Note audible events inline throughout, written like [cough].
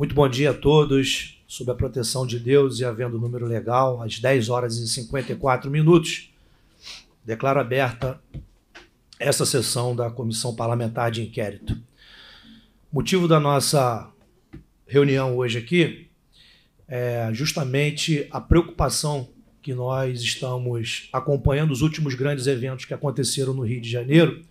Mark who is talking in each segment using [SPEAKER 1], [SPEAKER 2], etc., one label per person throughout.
[SPEAKER 1] Muito bom dia a todos. Sob a proteção de Deus e havendo o número legal, às 10 horas e 54 minutos, declaro aberta essa sessão da Comissão Parlamentar de Inquérito. O motivo da nossa reunião hoje aqui é justamente a preocupação que nós estamos acompanhando os últimos grandes eventos que aconteceram no Rio de Janeiro,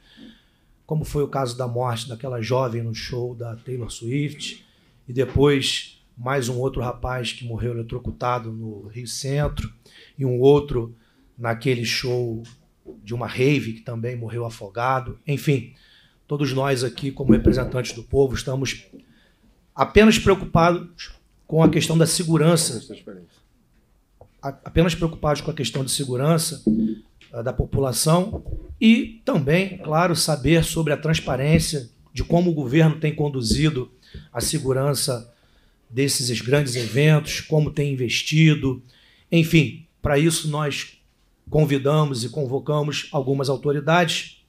[SPEAKER 1] como foi o caso da morte daquela jovem no show da Taylor Swift e depois mais um outro rapaz que morreu eletrocutado no Rio Centro, e um outro naquele show de uma rave que também morreu afogado. Enfim, todos nós aqui, como representantes do povo, estamos apenas preocupados com a questão da segurança. É apenas preocupados com a questão de segurança ah, da população e também, claro, saber sobre a transparência de como o governo tem conduzido a segurança desses grandes eventos, como tem investido. Enfim, para isso nós convidamos e convocamos algumas autoridades.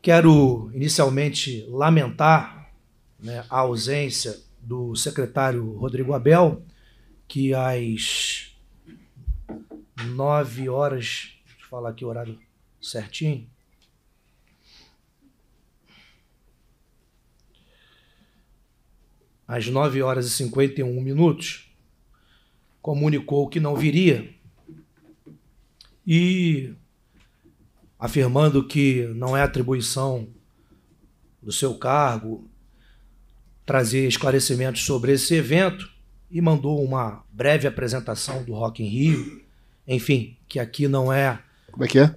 [SPEAKER 1] Quero inicialmente lamentar né, a ausência do secretário Rodrigo Abel, que às nove horas, deixa eu falar aqui o horário certinho, às 9 horas e 51 minutos, comunicou que não viria e afirmando que não é atribuição do seu cargo trazer esclarecimentos sobre esse evento e mandou uma breve apresentação do Rock in Rio. Enfim, que aqui não é.
[SPEAKER 2] Como é que é?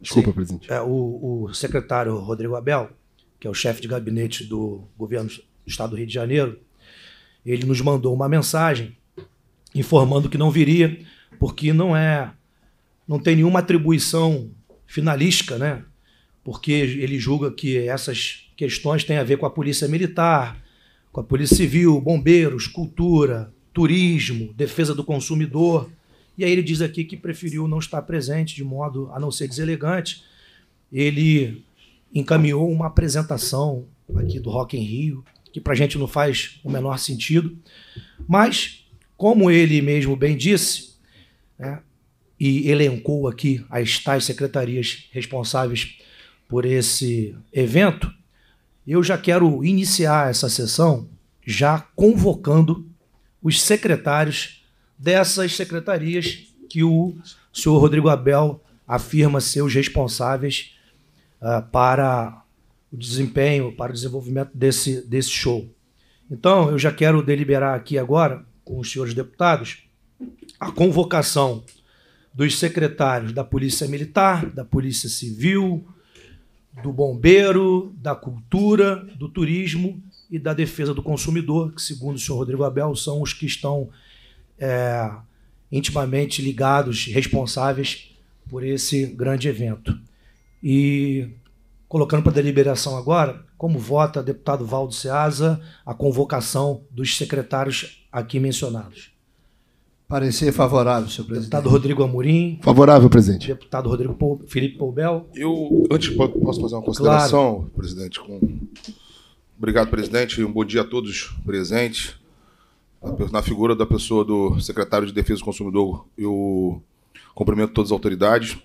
[SPEAKER 2] Desculpa, Sim, presidente.
[SPEAKER 1] É, o, o secretário Rodrigo Abel, que é o chefe de gabinete do governo do estado do Rio de Janeiro, ele nos mandou uma mensagem informando que não viria, porque não é não tem nenhuma atribuição finalística, né? Porque ele julga que essas questões têm a ver com a polícia militar, com a polícia civil, bombeiros, cultura, turismo, defesa do consumidor. E aí ele diz aqui que preferiu não estar presente de modo a não ser deselegante. Ele encaminhou uma apresentação aqui do Rock em Rio que para a gente não faz o menor sentido. Mas, como ele mesmo bem disse, né, e elencou aqui as tais secretarias responsáveis por esse evento, eu já quero iniciar essa sessão já convocando os secretários dessas secretarias que o senhor Rodrigo Abel afirma ser os responsáveis uh, para o desempenho para o desenvolvimento desse, desse show. Então, eu já quero deliberar aqui agora, com os senhores deputados, a convocação dos secretários da Polícia Militar, da Polícia Civil, do Bombeiro, da Cultura, do Turismo e da Defesa do Consumidor, que, segundo o senhor Rodrigo Abel, são os que estão é, intimamente ligados, responsáveis por esse grande evento. E colocando para deliberação agora, como vota deputado Valdo Ceasa a convocação dos secretários aqui mencionados. Parecer favorável, senhor presidente. Deputado Rodrigo Amorim. Favorável, presidente. Deputado Rodrigo Pou, Felipe Poubel. Eu, antes, posso
[SPEAKER 3] fazer uma consideração, claro. presidente? Com... Obrigado, presidente. Um bom dia a todos presentes. Na figura da pessoa do secretário de Defesa do Consumidor, eu cumprimento todas as autoridades.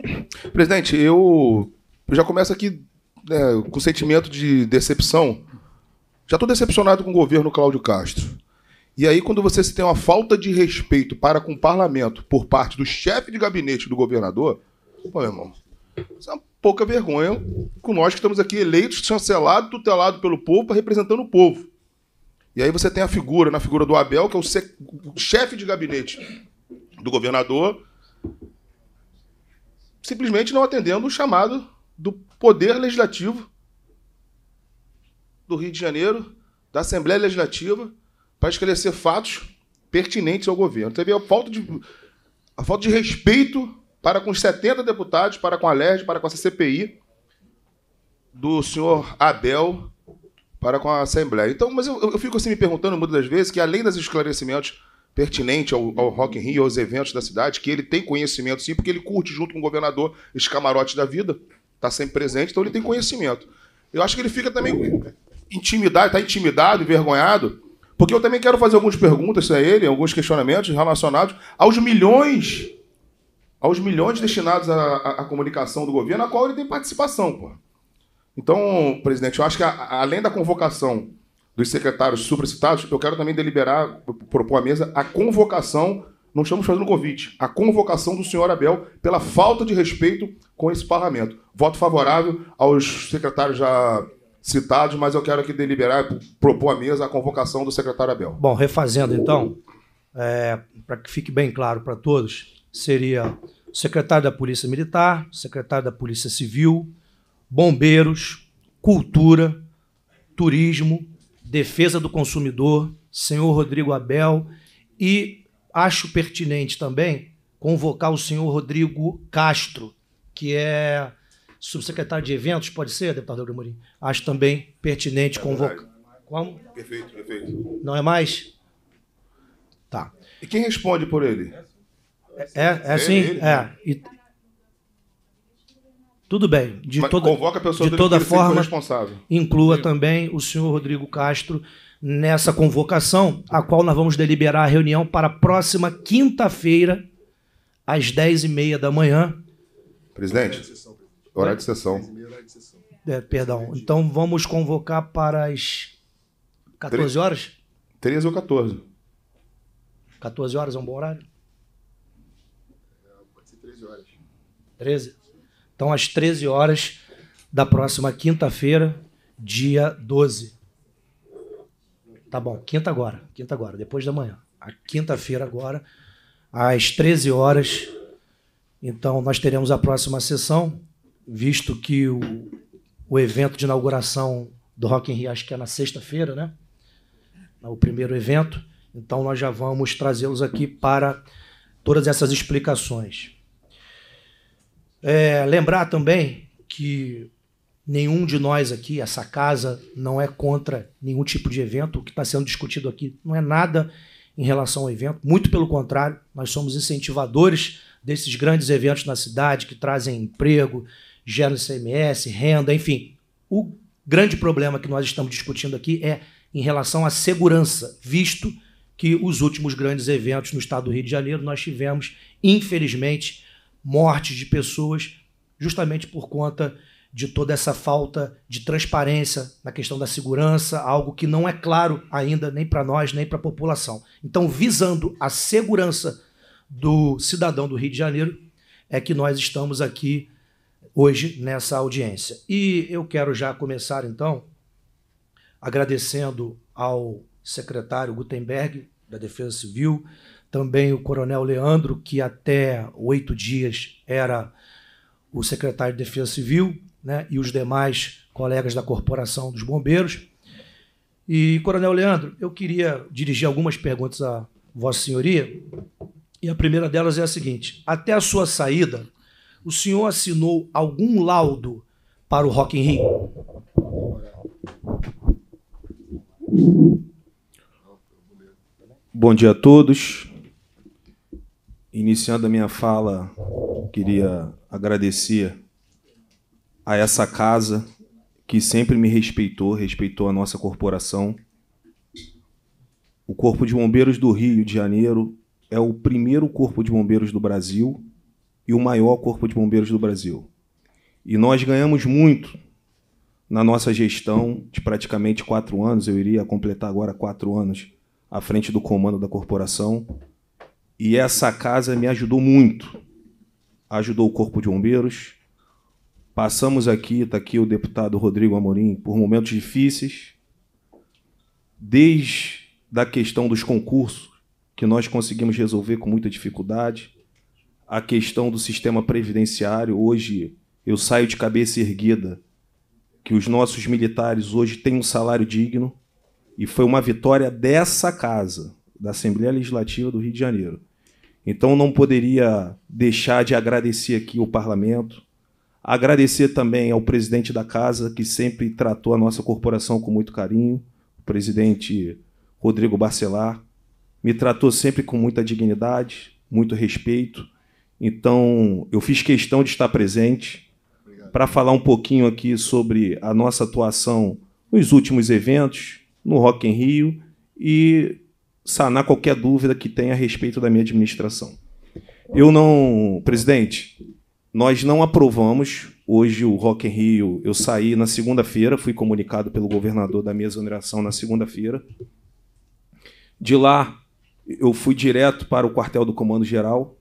[SPEAKER 3] Presidente, eu, eu já começo aqui né, com sentimento de decepção. Já estou decepcionado com o governo Cláudio Castro. E aí, quando você se tem uma falta de respeito para com o parlamento por parte do chefe de gabinete do governador, pô, meu irmão, isso é uma pouca vergonha com nós que estamos aqui eleitos, chancelados, tutelados pelo povo, representando o povo. E aí você tem a figura, na figura do Abel, que é o, o chefe de gabinete do governador, simplesmente não atendendo o chamado do Poder Legislativo do Rio de Janeiro, da Assembleia Legislativa, para esclarecer fatos pertinentes ao governo. Teve a falta de, a falta de respeito para com os 70 deputados, para com a LERJ, para com a CPI, do senhor Abel para com a Assembleia. Então, mas eu, eu fico assim me perguntando muitas das vezes que, além dos esclarecimentos pertinentes ao, ao Rock in Rio, aos eventos da cidade, que ele tem conhecimento sim, porque ele curte junto com o governador esse camarote da vida, está sempre presente, então ele tem conhecimento. Eu acho que ele fica também intimidado, está intimidado, envergonhado, porque eu também quero fazer algumas perguntas a ele, alguns questionamentos relacionados aos milhões, aos milhões destinados à, à, à comunicação do governo, na qual ele tem participação, pô. Então, presidente, eu acho que a, além da convocação dos secretários supracitados, eu quero também deliberar, propor à mesa, a convocação não estamos fazendo convite, a convocação do senhor Abel pela falta de respeito com esse parlamento. Voto favorável aos secretários já citados, mas eu quero aqui deliberar e propor à mesa a convocação do secretário
[SPEAKER 1] Abel. Bom, refazendo então, é, para que fique bem claro para todos, seria secretário da Polícia Militar, secretário da Polícia Civil, bombeiros, cultura, turismo, defesa do consumidor, senhor Rodrigo Abel e acho pertinente também convocar o senhor Rodrigo Castro, que é subsecretário de eventos, pode ser, deputado Gramorim? Acho também pertinente é convocar. Como? Perfeito, perfeito. Não é mais? Tá. E quem responde por ele? É, é, é é, né? é. E... Tudo bem. De toda, convoca a pessoa de toda forma, responsável. inclua Sim. também o senhor Rodrigo Castro nessa convocação, a qual nós vamos deliberar a reunião para a próxima quinta-feira, às 10h30 da manhã.
[SPEAKER 3] Presidente, horário de sessão.
[SPEAKER 1] É, perdão. Então vamos convocar para as 14 horas?
[SPEAKER 3] 13 ou 14.
[SPEAKER 1] 14 horas é um bom horário?
[SPEAKER 3] Pode ser 13 horas.
[SPEAKER 1] 13? Então, às 13 horas da próxima quinta-feira, dia 12. Tá bom, quinta agora, quinta agora, depois da manhã. A quinta-feira agora, às 13 horas. Então, nós teremos a próxima sessão, visto que o, o evento de inauguração do Rock in Rio, acho que é na sexta-feira, né? É o primeiro evento. Então, nós já vamos trazê-los aqui para todas essas explicações. É, lembrar também que Nenhum de nós aqui, essa casa, não é contra nenhum tipo de evento. O que está sendo discutido aqui não é nada em relação ao evento. Muito pelo contrário, nós somos incentivadores desses grandes eventos na cidade que trazem emprego, geram CMS, renda, enfim. O grande problema que nós estamos discutindo aqui é em relação à segurança, visto que os últimos grandes eventos no estado do Rio de Janeiro nós tivemos, infelizmente, mortes de pessoas justamente por conta de toda essa falta de transparência na questão da segurança, algo que não é claro ainda nem para nós, nem para a população. Então, visando a segurança do cidadão do Rio de Janeiro, é que nós estamos aqui hoje nessa audiência. E eu quero já começar, então, agradecendo ao secretário Gutenberg, da Defesa Civil, também o coronel Leandro, que até oito dias era o secretário de Defesa Civil, né, e os demais colegas da Corporação dos Bombeiros. E, Coronel Leandro, eu queria dirigir algumas perguntas a Vossa Senhoria, e a primeira delas é a seguinte: até a sua saída, o senhor assinou algum laudo para o Rock in Rio?
[SPEAKER 4] Bom dia a todos. Iniciando a minha fala, queria agradecer a essa casa que sempre me respeitou, respeitou a nossa corporação. O Corpo de Bombeiros do Rio de Janeiro é o primeiro Corpo de Bombeiros do Brasil e o maior Corpo de Bombeiros do Brasil. E nós ganhamos muito na nossa gestão de praticamente quatro anos, eu iria completar agora quatro anos à frente do comando da corporação. E essa casa me ajudou muito. Ajudou o Corpo de Bombeiros, Passamos aqui, está aqui o deputado Rodrigo Amorim, por momentos difíceis, desde da questão dos concursos, que nós conseguimos resolver com muita dificuldade, a questão do sistema previdenciário. Hoje eu saio de cabeça erguida que os nossos militares hoje têm um salário digno, e foi uma vitória dessa casa, da Assembleia Legislativa do Rio de Janeiro. Então não poderia deixar de agradecer aqui o parlamento, Agradecer também ao presidente da casa, que sempre tratou a nossa corporação com muito carinho, o presidente Rodrigo Barcelar. Me tratou sempre com muita dignidade, muito respeito. Então, eu fiz questão de estar presente para falar um pouquinho aqui sobre a nossa atuação nos últimos eventos, no Rock em Rio e sanar qualquer dúvida que tenha a respeito da minha administração. Eu não, presidente, nós não aprovamos. Hoje o Rock in Rio, eu saí na segunda-feira, fui comunicado pelo governador da minha exoneração na segunda-feira. De lá eu fui direto para o quartel do Comando Geral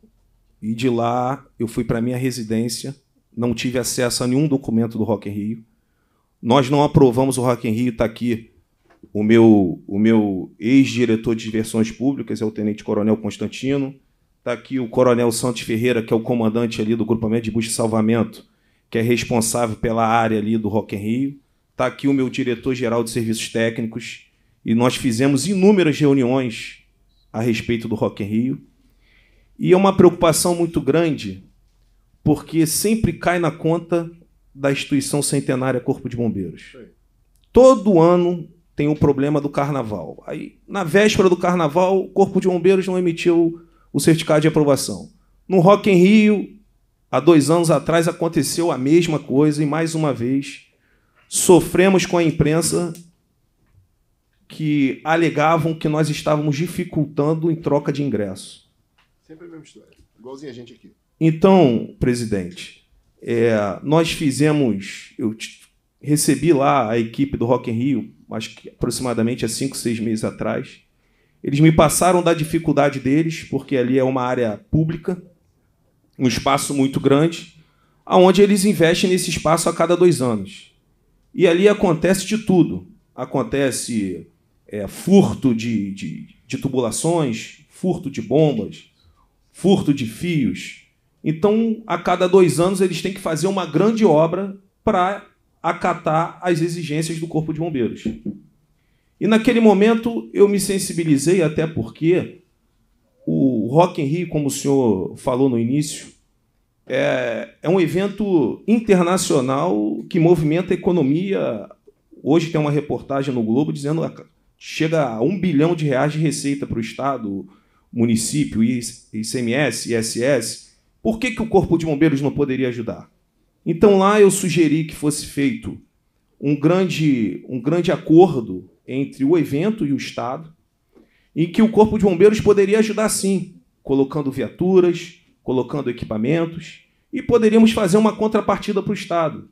[SPEAKER 4] e de lá eu fui para minha residência. Não tive acesso a nenhum documento do Rock in Rio. Nós não aprovamos o Rock in Rio, está aqui o meu, o meu ex-diretor de diversões públicas, é o Tenente Coronel Constantino, Está aqui o Coronel Santos Ferreira, que é o comandante ali do Grupamento de Busca e Salvamento, que é responsável pela área ali do Rock em Rio. Está aqui o meu diretor-geral de serviços técnicos. E nós fizemos inúmeras reuniões a respeito do Rock em Rio. E é uma preocupação muito grande, porque sempre cai na conta da instituição centenária Corpo de Bombeiros. Todo ano tem o um problema do carnaval. Aí, na véspera do carnaval, o Corpo de Bombeiros não emitiu o certificado de aprovação. No Rock em Rio, há dois anos atrás, aconteceu a mesma coisa e, mais uma vez, sofremos com a imprensa que alegavam que nós estávamos dificultando em troca de ingresso.
[SPEAKER 2] Sempre a mesma história, igualzinho a gente aqui.
[SPEAKER 4] Então, presidente, é, nós fizemos, eu recebi lá a equipe do Rock in Rio, acho que aproximadamente há cinco, seis meses atrás, eles me passaram da dificuldade deles, porque ali é uma área pública, um espaço muito grande, aonde eles investem nesse espaço a cada dois anos. E ali acontece de tudo. Acontece é, furto de, de, de tubulações, furto de bombas, furto de fios. Então, a cada dois anos, eles têm que fazer uma grande obra para acatar as exigências do Corpo de Bombeiros. E naquele momento eu me sensibilizei, até porque o Rock in Rio, como o senhor falou no início, é, é um evento internacional que movimenta a economia. Hoje tem uma reportagem no Globo dizendo que chega a um bilhão de reais de receita para o Estado, município, ICMS, ISS. Por que, que o Corpo de Bombeiros não poderia ajudar? Então lá eu sugeri que fosse feito um grande, um grande acordo entre o evento e o Estado, em que o Corpo de Bombeiros poderia ajudar sim, colocando viaturas, colocando equipamentos, e poderíamos fazer uma contrapartida para o Estado.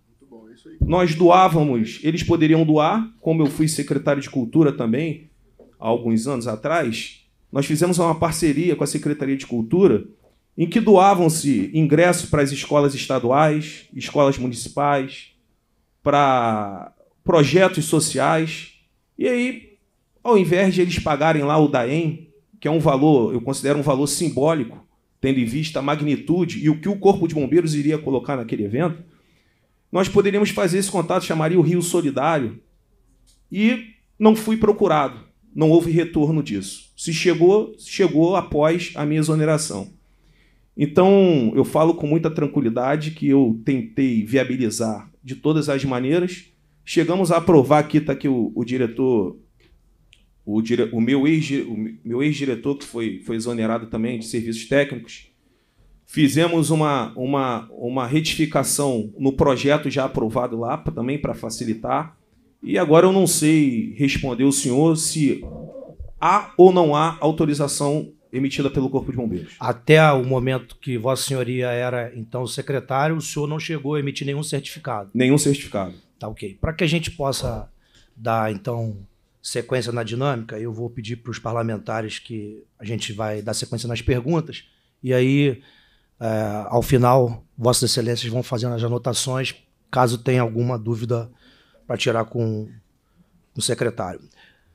[SPEAKER 4] É nós doávamos, eles poderiam doar, como eu fui secretário de Cultura também, há alguns anos atrás, nós fizemos uma parceria com a Secretaria de Cultura em que doavam-se ingressos para as escolas estaduais, escolas municipais, para projetos sociais. E aí, ao invés de eles pagarem lá o DAEM, que é um valor, eu considero um valor simbólico, tendo em vista a magnitude e o que o Corpo de Bombeiros iria colocar naquele evento, nós poderíamos fazer esse contato, chamaria o Rio Solidário, e não fui procurado, não houve retorno disso. Se chegou, chegou após a minha exoneração. Então, eu falo com muita tranquilidade que eu tentei viabilizar de todas as maneiras Chegamos a aprovar aqui, está aqui o, o diretor, o, dire, o meu ex-diretor, ex que foi, foi exonerado também de serviços técnicos. Fizemos uma, uma, uma retificação no projeto já aprovado lá, pra, também para facilitar. E agora eu não sei responder o senhor se há
[SPEAKER 1] ou não há autorização emitida pelo Corpo de Bombeiros. Até o momento que Vossa Senhoria era então secretário, o senhor não chegou a emitir nenhum certificado.
[SPEAKER 4] Nenhum certificado.
[SPEAKER 1] Tá ok. Para que a gente possa dar, então, sequência na dinâmica, eu vou pedir para os parlamentares que a gente vai dar sequência nas perguntas, e aí, é, ao final, Vossas Excelências vão fazendo as anotações, caso tenha alguma dúvida para tirar com o secretário.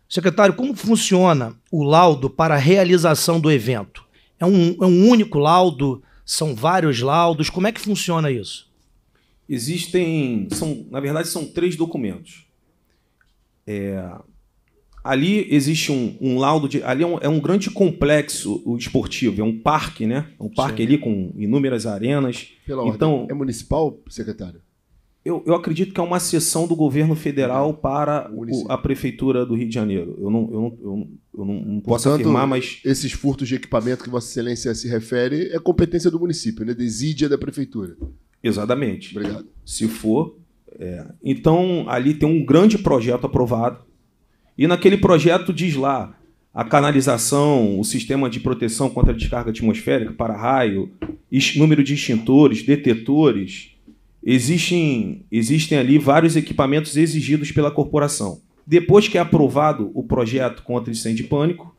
[SPEAKER 1] Secretário, como funciona o laudo para a realização do evento? É um, é um único laudo? São vários laudos? Como é que funciona isso? existem, são, na verdade, são três
[SPEAKER 4] documentos. É, ali existe um, um, laudo de, ali é um, é um, grande complexo esportivo, é um parque, né? É um parque Sim. ali com inúmeras arenas.
[SPEAKER 2] Pela então ordem. é municipal, secretário.
[SPEAKER 4] Eu, eu, acredito que é uma sessão do governo federal uhum. para
[SPEAKER 2] o, a prefeitura do Rio de Janeiro. Eu não, eu não, eu, eu não, não posso Portanto, afirmar, mas. Esses furtos de equipamento que Vossa Excelência se refere é competência do município, né? Desídia da prefeitura.
[SPEAKER 4] Exatamente. Obrigado. Se for. É. Então, ali tem um grande projeto aprovado. E naquele projeto diz lá a canalização, o sistema de proteção contra a descarga atmosférica, para-raio, número de extintores, detetores. Existem, existem ali vários equipamentos exigidos pela corporação. Depois que é aprovado o projeto contra incêndio e pânico,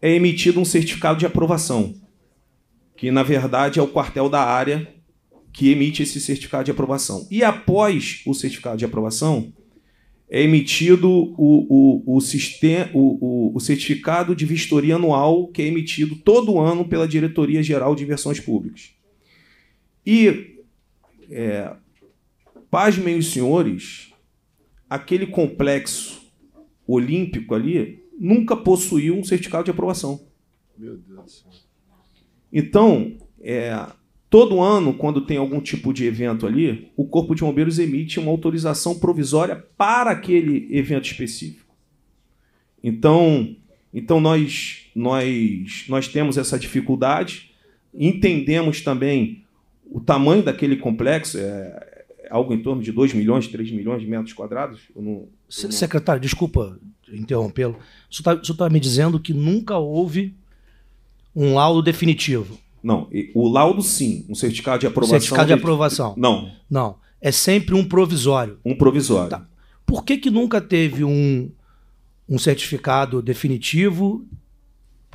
[SPEAKER 4] é emitido um certificado de aprovação, que na verdade é o quartel da área que emite esse certificado de aprovação. E após o certificado de aprovação, é emitido o, o, o, o, o, o certificado de vistoria anual, que é emitido todo ano pela Diretoria Geral de Inversões Públicas. E, é, pasmem os senhores, aquele complexo olímpico ali nunca possuiu um certificado de aprovação.
[SPEAKER 2] Meu Deus do céu.
[SPEAKER 4] Então, é, Todo ano, quando tem algum tipo de evento ali, o Corpo de Bombeiros emite uma autorização provisória para aquele evento específico. Então, então nós, nós, nós temos essa dificuldade, entendemos também o tamanho daquele complexo, é, é algo em torno de 2 milhões, 3 milhões de metros
[SPEAKER 1] quadrados. Eu não, eu não... Secretário, desculpa interrompê-lo. O senhor está tá me dizendo que nunca houve um laudo definitivo.
[SPEAKER 4] Não, o laudo sim, um certificado de aprovação. Certificado de aprovação. Não.
[SPEAKER 1] Não. É sempre um provisório. Um provisório. Tá. Por que, que nunca teve um, um certificado definitivo?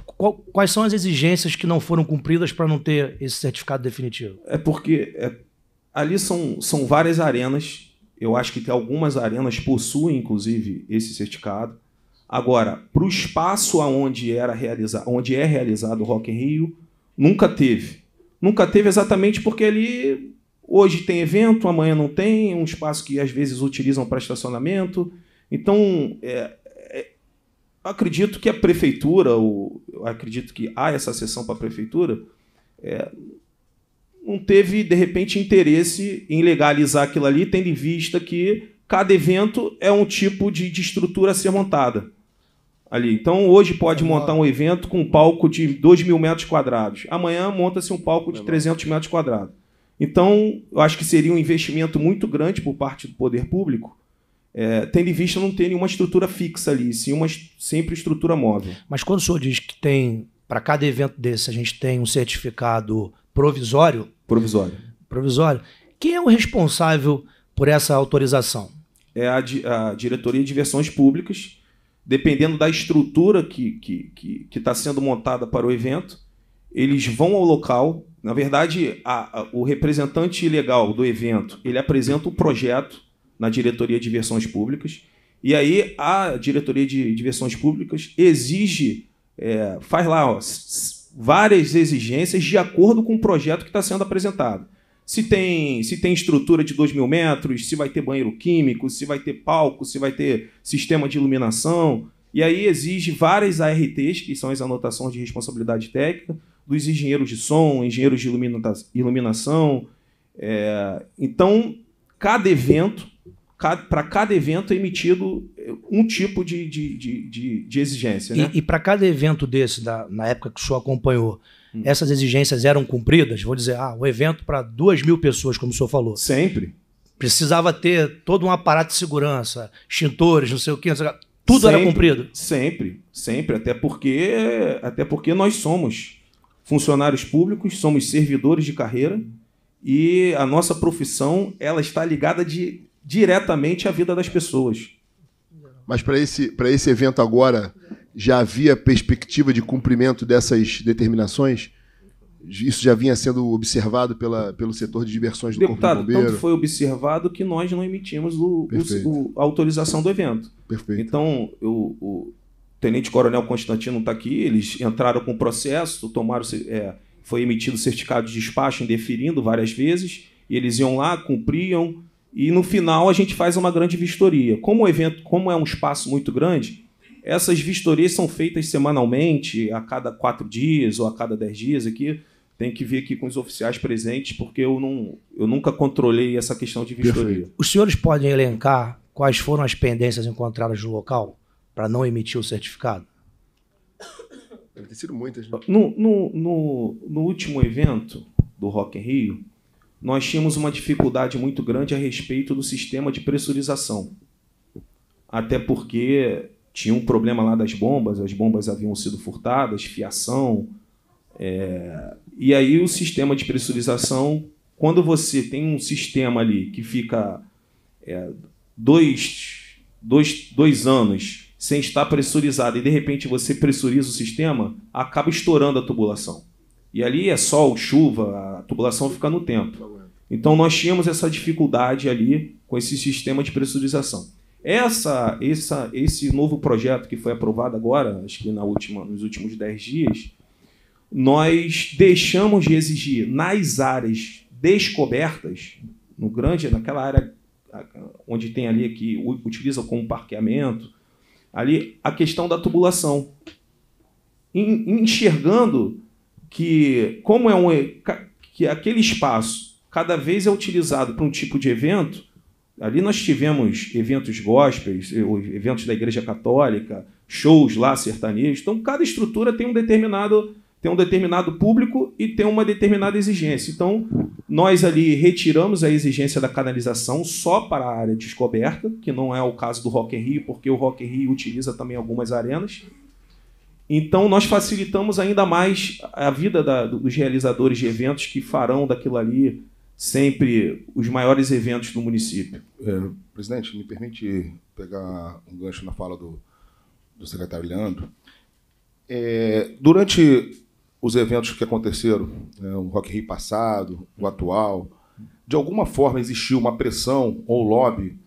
[SPEAKER 1] Qual, quais são as exigências que não foram cumpridas para não ter esse certificado definitivo? É porque
[SPEAKER 4] é, ali são, são várias arenas. Eu acho que algumas arenas possuem, inclusive, esse certificado. Agora, para o espaço aonde era realiza, onde é realizado o Rock in Rio, Nunca teve. Nunca teve exatamente porque ali hoje tem evento, amanhã não tem, é um espaço que às vezes utilizam para estacionamento. Então, é, é, acredito que a prefeitura, ou, acredito que há essa sessão para a prefeitura, é, não teve, de repente, interesse em legalizar aquilo ali, tendo em vista que cada evento é um tipo de, de estrutura a ser montada ali. Então hoje pode montar um evento com um palco de 2 mil metros quadrados. Amanhã monta-se um palco de 300 metros quadrados. Então, eu acho que seria um investimento muito grande por parte do poder público, é, tendo em vista não ter nenhuma estrutura fixa ali, sim uma, sempre estrutura móvel.
[SPEAKER 1] Mas quando o senhor diz que tem, para cada evento desse, a gente tem um certificado provisório. Provisório. Provisório. Quem é o responsável por essa autorização?
[SPEAKER 4] É a, a Diretoria de Diversões Públicas, dependendo da estrutura que está que, que, que tá sendo montada para o evento, eles vão ao local. Na verdade, a, a, o representante legal do evento ele apresenta o projeto na diretoria de diversões públicas e aí a diretoria de diversões públicas exige, é, faz lá ó, várias exigências de acordo com o projeto que está sendo apresentado se tem, se tem estrutura de 2 mil metros, se vai ter banheiro químico, se vai ter palco, se vai ter sistema de iluminação. E aí exige várias ARTs, que são as anotações de responsabilidade técnica, dos engenheiros de som, engenheiros de ilumina iluminação. É, então, cada evento, para cada evento é emitido é, um tipo de, de, de, de, de exigência. Né? E,
[SPEAKER 1] e para cada evento desse, da, na época que o senhor acompanhou, Hum. essas exigências eram cumpridas? Vou dizer, ah, o evento para duas mil pessoas, como o senhor falou. Sempre. Precisava ter todo um aparato de segurança, extintores, não sei o quê, não sei o quê. tudo sempre, era cumprido?
[SPEAKER 4] Sempre, sempre, até porque, até porque nós somos funcionários públicos, somos servidores de carreira e a nossa profissão ela está ligada de, diretamente à vida das
[SPEAKER 2] pessoas. Mas para esse, esse evento agora, já havia perspectiva de cumprimento dessas determinações? Isso já vinha sendo observado pela, pelo setor de diversões do Deputado, Corpo de Bombeiro? Deputado,
[SPEAKER 4] foi observado que nós não emitimos o, o, a autorização do evento. Perfeito. Então, o, o Tenente Coronel Constantino está aqui, eles entraram com o processo, tomaram, é, foi emitido certificado de despacho indeferindo várias vezes, e eles iam lá, cumpriam, e no final a gente faz uma grande vistoria. Como o evento, como é um espaço muito grande, essas vistorias são feitas semanalmente, a cada quatro dias ou a cada dez dias aqui. Tem que vir aqui com os oficiais presentes, porque eu, não, eu nunca controlei essa questão de vistoria. Perfeito.
[SPEAKER 1] Os senhores podem elencar quais foram as pendências encontradas no local para não emitir o certificado?
[SPEAKER 2] Deve ter sido muitas. Né?
[SPEAKER 1] No, no, no, no último evento do Rock in
[SPEAKER 4] Rio, nós tínhamos uma dificuldade muito grande a respeito do sistema de pressurização. Até porque tinha um problema lá das bombas, as bombas haviam sido furtadas, fiação. É... E aí o sistema de pressurização, quando você tem um sistema ali que fica é, dois, dois, dois anos sem estar pressurizado e de repente você pressuriza o sistema, acaba estourando a tubulação. E ali é sol, chuva, a tubulação fica no tempo. Então nós tínhamos essa dificuldade ali com esse sistema de pressurização. Essa, essa, esse novo projeto que foi aprovado agora, acho que na última, nos últimos dez dias, nós deixamos de exigir nas áreas descobertas, no grande, naquela área onde tem ali que utiliza como parqueamento, ali a questão da tubulação. Enxergando que como é um que aquele espaço cada vez é utilizado para um tipo de evento, Ali nós tivemos eventos gospels, eh, eventos da Igreja Católica, shows lá sertanejos. Então, cada estrutura tem um determinado tem um determinado público e tem uma determinada exigência. Então, nós ali retiramos a exigência da canalização só para a área descoberta, que não é o caso do Rock in Rio, porque o Rock in Rio utiliza também algumas arenas. Então, nós facilitamos ainda mais a vida da, dos realizadores de eventos que farão daquilo
[SPEAKER 3] ali sempre os maiores eventos do município. É, presidente, me permite pegar um gancho na fala do, do secretário Leandro. É, durante os eventos que aconteceram, né, o Rock Rio passado, o atual, de alguma forma existiu uma pressão ou lobby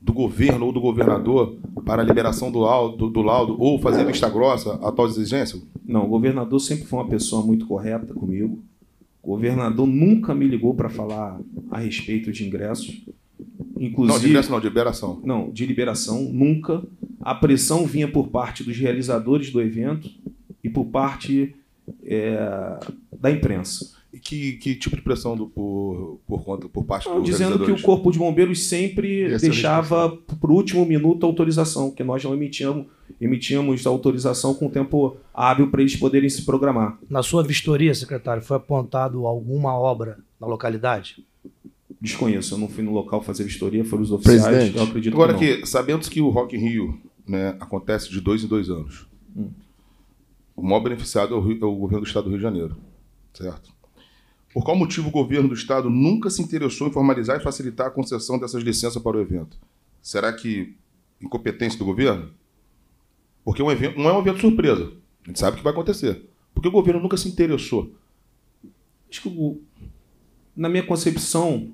[SPEAKER 3] do governo ou do governador para a liberação do laudo, do laudo ou fazer vista grossa a tal exigência?
[SPEAKER 4] Não, o governador sempre foi uma pessoa muito correta comigo. O governador nunca me ligou para falar a respeito de ingressos. Inclusive, não, de ingresso
[SPEAKER 3] não, de liberação. Não,
[SPEAKER 4] de liberação, nunca. A pressão vinha por parte dos realizadores do evento e por parte é, da imprensa. Que, que, tipo de pressão do,
[SPEAKER 3] por, por conta, por parte do Dizendo que o
[SPEAKER 4] Corpo de Bombeiros sempre Essa é deixava para o último minuto a autorização, que nós não emitíamos, emitíamos a autorização com tempo hábil para eles poderem se programar.
[SPEAKER 1] Na sua vistoria, secretário, foi apontado alguma obra na localidade?
[SPEAKER 3] Desconheço, eu não fui no local fazer vistoria, foram os oficiais, Presidente. eu acredito Agora que, que sabemos que o Rock in Rio né, acontece de dois em dois anos, hum. o maior beneficiado é o, Rio, é o governo do estado do Rio de Janeiro, certo? Por qual motivo o governo do estado nunca se interessou em formalizar e facilitar a concessão dessas licenças para o evento? Será que incompetência do governo? Porque é um evento, não é um evento surpresa. A gente sabe o que vai acontecer. Porque o governo nunca se interessou. Acho que o,
[SPEAKER 4] na minha concepção,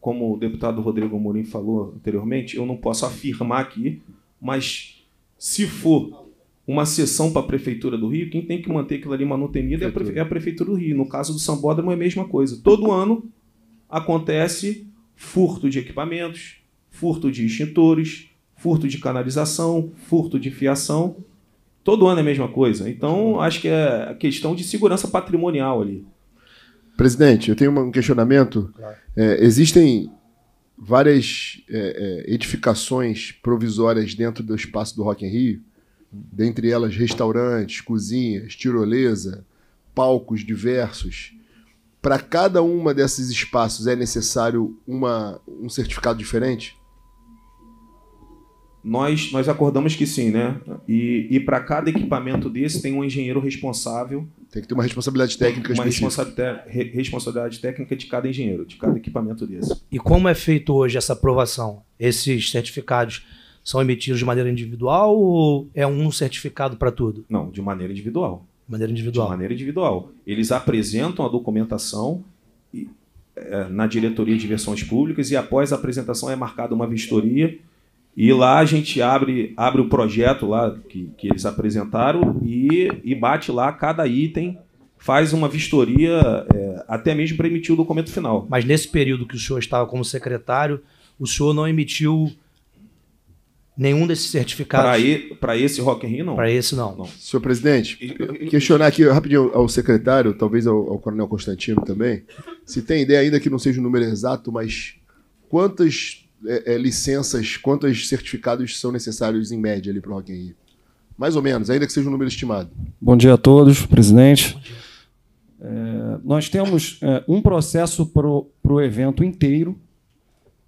[SPEAKER 4] como o deputado Rodrigo Amorim falou anteriormente, eu não posso afirmar aqui, mas se for uma sessão para a Prefeitura do Rio, quem tem que manter aquilo ali manutenido é a, é a, Prefeitura do Rio. No caso do Sambódromo é a mesma coisa. Todo [laughs] ano acontece furto de equipamentos, furto de extintores, furto de canalização, furto de fiação. Todo ano é a mesma coisa. Então, acho que é a questão de segurança patrimonial ali.
[SPEAKER 2] Presidente, eu tenho um questionamento. É, existem várias é, é, edificações provisórias dentro do espaço do Rock em Rio dentre elas restaurantes, cozinhas, tirolesa, palcos diversos. Para cada uma desses espaços é necessário uma, um certificado diferente?
[SPEAKER 4] Nós, nós acordamos que sim, né? E, e para cada equipamento desse tem um engenheiro responsável. Tem que ter uma responsabilidade técnica Uma responsa responsabilidade técnica de cada
[SPEAKER 1] engenheiro, de cada equipamento desse. E como é feito hoje essa aprovação? Esses certificados são emitidos de maneira individual ou é um certificado para tudo? Não, de maneira individual. De maneira individual. De maneira individual.
[SPEAKER 4] Eles apresentam a documentação e, é, na diretoria de versões públicas e após a apresentação é marcada uma vistoria e lá a gente abre, abre o projeto lá que, que eles apresentaram e, e bate lá cada item faz uma vistoria é, até mesmo para emitir o documento
[SPEAKER 1] final. Mas nesse período que o senhor estava como secretário, o senhor não emitiu nenhum desses certificados.
[SPEAKER 4] Para esse Rock in Rio, não? Para
[SPEAKER 1] esse, não. não.
[SPEAKER 2] Senhor presidente, questionar aqui rapidinho ao secretário, talvez ao, ao, coronel Constantino também, se tem ideia, ainda que não seja o número exato, mas quantas é, é, licenças, quantos certificados são necessários em média ali para o Rock in Rio? Mais ou menos, ainda que seja um número estimado.
[SPEAKER 5] Bom dia a todos, presidente.
[SPEAKER 2] É, nós temos é, um processo
[SPEAKER 5] para o evento inteiro,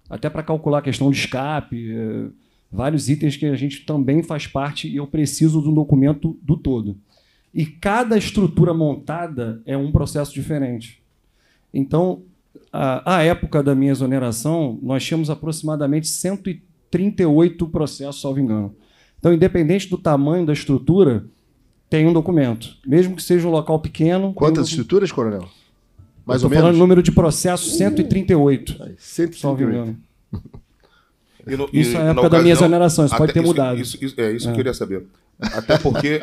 [SPEAKER 5] até para calcular a questão de escape, é, vários itens que a gente também faz parte e eu preciso do documento do todo. E cada estrutura montada é um processo diferente. Então, à época da minha exoneração, nós tínhamos aproximadamente 138 processos, salvo engano. Então, independente do tamanho da estrutura, tem um documento. Mesmo que seja um local pequeno. Quantas um
[SPEAKER 2] estruturas, coronel?
[SPEAKER 5] Mais ou menos? falando número de processos, 138. Uh, 138. Salvo engano.
[SPEAKER 3] E no, isso é a época das minhas exonerações, pode até, ter isso, mudado. Isso, isso, é isso é. que eu queria saber. Até porque.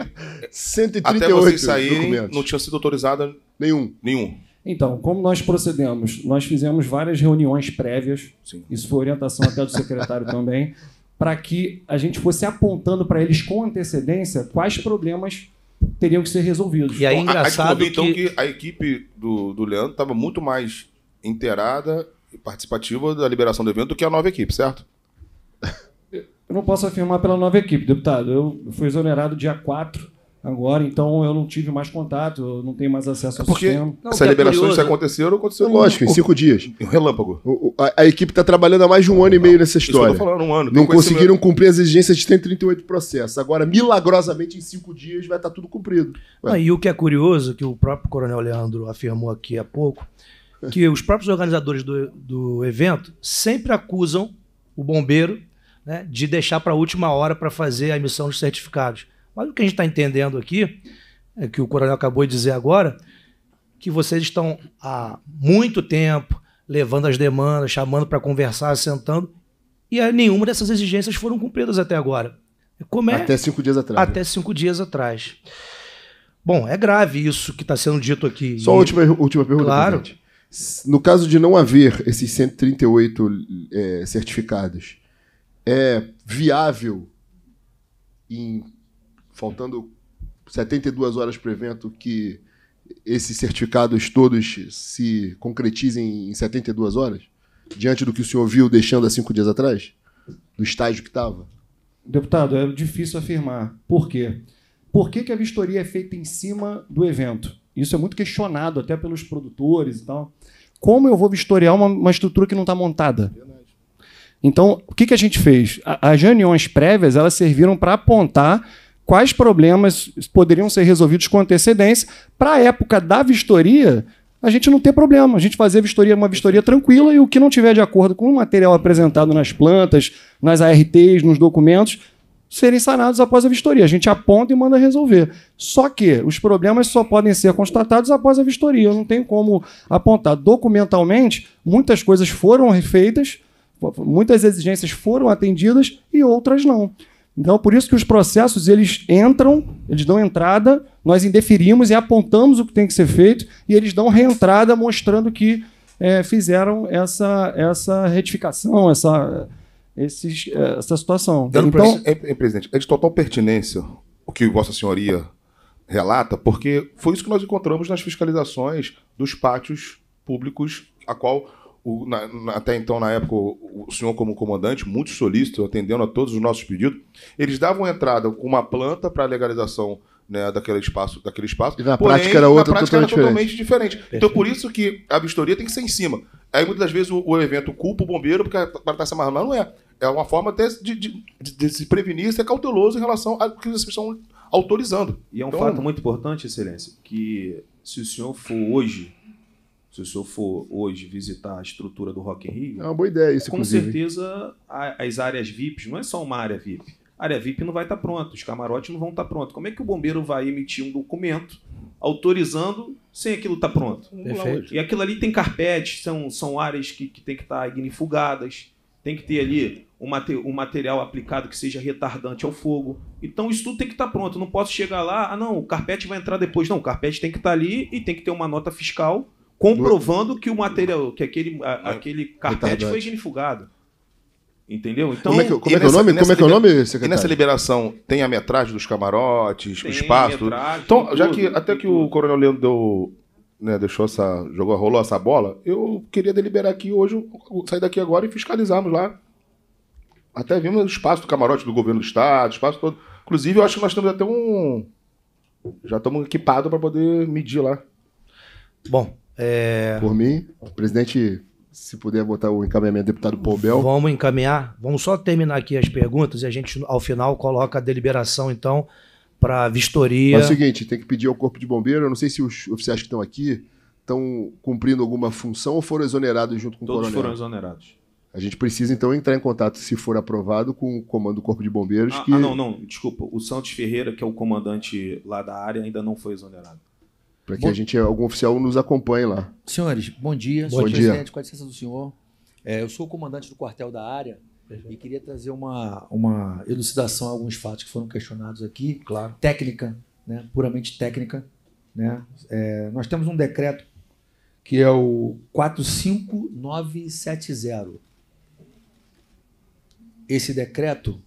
[SPEAKER 3] 138 [laughs] é, até vocês saírem, não tinha sido autorizada nenhum. Nenhum.
[SPEAKER 5] Então, como nós procedemos? Nós fizemos várias reuniões prévias, Sim. isso foi orientação até do secretário [laughs] também, para que a gente fosse apontando para eles com antecedência quais problemas teriam que ser resolvidos. E aí, então, engraçado. A, a então,
[SPEAKER 3] que... que... a equipe do, do Leandro estava muito mais inteirada e participativa da liberação do evento do que a nova equipe, certo?
[SPEAKER 5] Eu não posso afirmar pela nova equipe, deputado. Eu fui exonerado dia 4 agora, então eu não tive mais contato, eu não tenho mais acesso é ao Porque sistema. Não,
[SPEAKER 3] essas é liberações é aconteceram, aconteceu lógico, em cinco
[SPEAKER 2] dias. Um relâmpago. O, a, a, equipe está trabalhando há mais de um não, ano não, e meio nessa história. Falando, um ano, não conseguiram cumprir as exigências de 138 processos. Agora, milagrosamente, em cinco dias vai estar tá tudo cumprido.
[SPEAKER 1] e o que é curioso, que o próprio Coronel Leandro afirmou aqui há pouco, que os próprios organizadores do, do evento sempre acusam o bombeiro né, de deixar para a última hora para fazer a emissão dos certificados. Mas o que a gente está entendendo aqui, é que o coronel acabou de dizer agora, que vocês estão há muito tempo levando as demandas, chamando para conversar, sentando, e nenhuma dessas exigências foram cumpridas até agora. É? Até cinco dias atrás. Até cinco dias atrás. Bom, é grave isso que está sendo dito aqui. Só a última, última pergunta. Claro.
[SPEAKER 2] No caso de não haver esses 138 é, eh, certificados, é viável em faltando 72 horas para o evento que esses certificados todos se concretizem em 72 horas? Diante do que o senhor viu deixando há cinco dias atrás? Do estágio que estava?
[SPEAKER 5] Deputado, é difícil afirmar. Por quê? Por que, que a vistoria é feita em cima do evento? Isso é muito questionado até pelos produtores e tal. Como eu vou vistoriar uma, uma estrutura que não está montada? Então, o que, que a gente fez? as reuniões prévias elas serviram para apontar quais problemas poderiam ser resolvidos com antecedência. Para a época da vistoria, a gente não tem problema. A gente fazer vistoria, uma vistoria tranquila e o que não tiver de acordo com o material apresentado nas plantas, nas ARTs, nos documentos, serem sanados após a vistoria. A gente aponta e manda resolver. Só que os problemas só podem ser constatados após a vistoria. Eu não tem como apontar. Documentalmente, muitas coisas foram refeitas muitas exigências foram atendidas e outras não. Então, por isso que os processos eles entram, eles dão entrada, nós indeferimos e apontamos o que tem que ser feito e eles dão reentrada mostrando que é, fizeram essa, essa retificação, essa, esses, é, essa situação. Dando então,
[SPEAKER 3] é, é, presidente, é de total pertinência o que Vossa Senhoria relata, porque foi isso que nós encontramos nas fiscalizações dos pátios públicos, a qual o, na, até então, na época, o, o, senhor, como comandante, muito solícito, atendendo a todos os nossos pedidos, eles davam entrada com uma planta para a legalização né, daquele espaço. Daquele espaço e na porém, prática era outra prática totalmente, era totalmente diferente. diferente. Então, por isso que a vistoria tem que ser em cima. Aí, muitas das vezes, o, o evento culpa o bombeiro porque para estar tá se amarrando, mas não é. É uma forma até de, de, de, de se prevenir, ser cauteloso em relação ao que vocês estão autorizando. E é um então, fato muito
[SPEAKER 4] importante, Excelência, que se o senhor for hoje se o senhor for hoje visitar a
[SPEAKER 2] estrutura do Rock in Rio, é uma boa ideia isso, com inclusive.
[SPEAKER 4] certeza as áreas VIPs não é só uma área VIP. A área VIP não vai estar tá pronta, os camarotes não vão estar tá prontos. Como é que o bombeiro vai emitir um documento autorizando sem aquilo estar tá pronto? Perfeito. E aquilo ali tem carpete, são, são áreas que, que tem que estar ignifugadas, tem que ter ali um, mate, um material aplicado que seja retardante ao fogo. Então isso tudo tem que estar pronto. Eu não posso chegar lá, ah não, o carpete vai entrar depois. Não, o carpete tem que estar ali e tem que ter uma nota fiscal comprovando que o material, que
[SPEAKER 3] aquele, a, é. aquele carpete foi
[SPEAKER 4] genifugado.
[SPEAKER 3] Entendeu? Então, é como é que, como é, nessa, é o nome? Como é que é o nome, secretário? E nessa liberação tem a metragem dos camarotes, tem, o espaço. Metragem, então, tudo, já que até que tudo. o Coronel Leandro deu, né, deixou essa jogou rolou essa bola, eu queria deliberar aqui hoje, sair daqui agora e fiscalizarmos lá. Até vimos o espaço do camarote do governo do estado, espaço todo. Inclusive, eu acho que nós temos até um já estamos
[SPEAKER 1] equipados para poder medir lá. Bom, é... Por
[SPEAKER 2] mim, o presidente, se puder botar o encaminhamento do deputado Paul
[SPEAKER 1] Vamos encaminhar. Vamos só terminar aqui as perguntas e a gente, ao final, coloca a deliberação, então, para vistoria. Mas é o seguinte, tem que pedir
[SPEAKER 2] ao Corpo de Bombeiro, eu não sei se os oficiais que estão aqui estão cumprindo alguma função ou foram exonerados junto com Todos o coronel? Todos foram exonerados. A gente precisa então entrar em contato, se for aprovado, com o comando do Corpo de Bombeiros. Ah, que... ah não, não,
[SPEAKER 4] desculpa. O Santos Ferreira, que é o comandante lá da área, ainda não foi exonerado.
[SPEAKER 2] Para que bom... a gente, algum oficial, nos acompanhe lá. Senhores, bom dia. Bom Senhor dia. presidente,
[SPEAKER 6] com a licença do senhor. É, eu sou o comandante do quartel da área Perfeito. e queria trazer uma, uma elucidação a alguns fatos que foram questionados aqui. Claro. Técnica, né? puramente técnica. Né? É, nós temos um decreto que é o 45970. Esse decreto,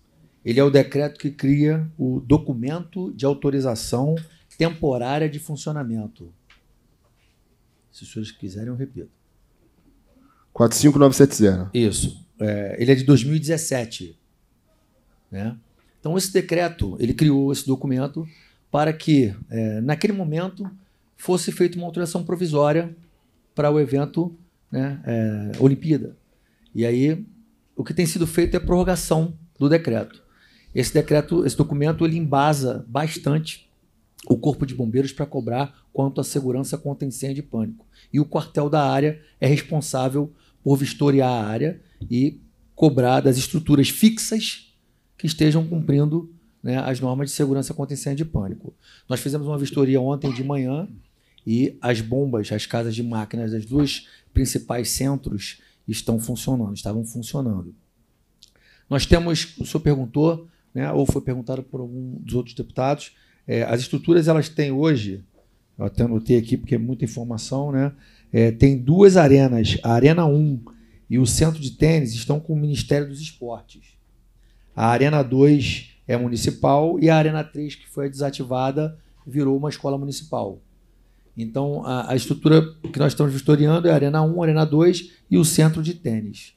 [SPEAKER 6] ele é o decreto que cria o documento de autorização temporária de funcionamento. Se os senhores quiserem, eu repito. 45970. Isso. É, ele é de 2017. Né? Então, esse decreto, ele criou esse documento para que, é, naquele momento, fosse feita uma alteração provisória para o evento né, é, Olimpíada. E aí, o que tem sido feito é a prorrogação do decreto. Esse decreto, esse documento, ele embasa bastante o Corpo de Bombeiros para cobrar quanto à segurança contra incêndio e pânico. E o quartel da área é responsável por vistoriar a área e cobrar das estruturas fixas que estejam cumprindo né, as normas de segurança contra incêndio e pânico. Nós fizemos uma vistoria ontem de manhã e as bombas, as casas de máquinas das duas principais centros estão funcionando, estavam funcionando. Nós temos, o senhor perguntou, né, ou foi perguntado por algum dos outros deputados, é, as estruturas elas têm hoje, eu até anotei aqui porque é muita informação, né? É, tem duas arenas, a Arena 1 e o Centro de Tênis estão com o Ministério dos Esportes. A Arena 2 é municipal e a Arena 3, que foi desativada, virou uma escola municipal. Então, a, a estrutura que nós estamos vistoriando é a Arena 1, a Arena 2 e o Centro de Tênis.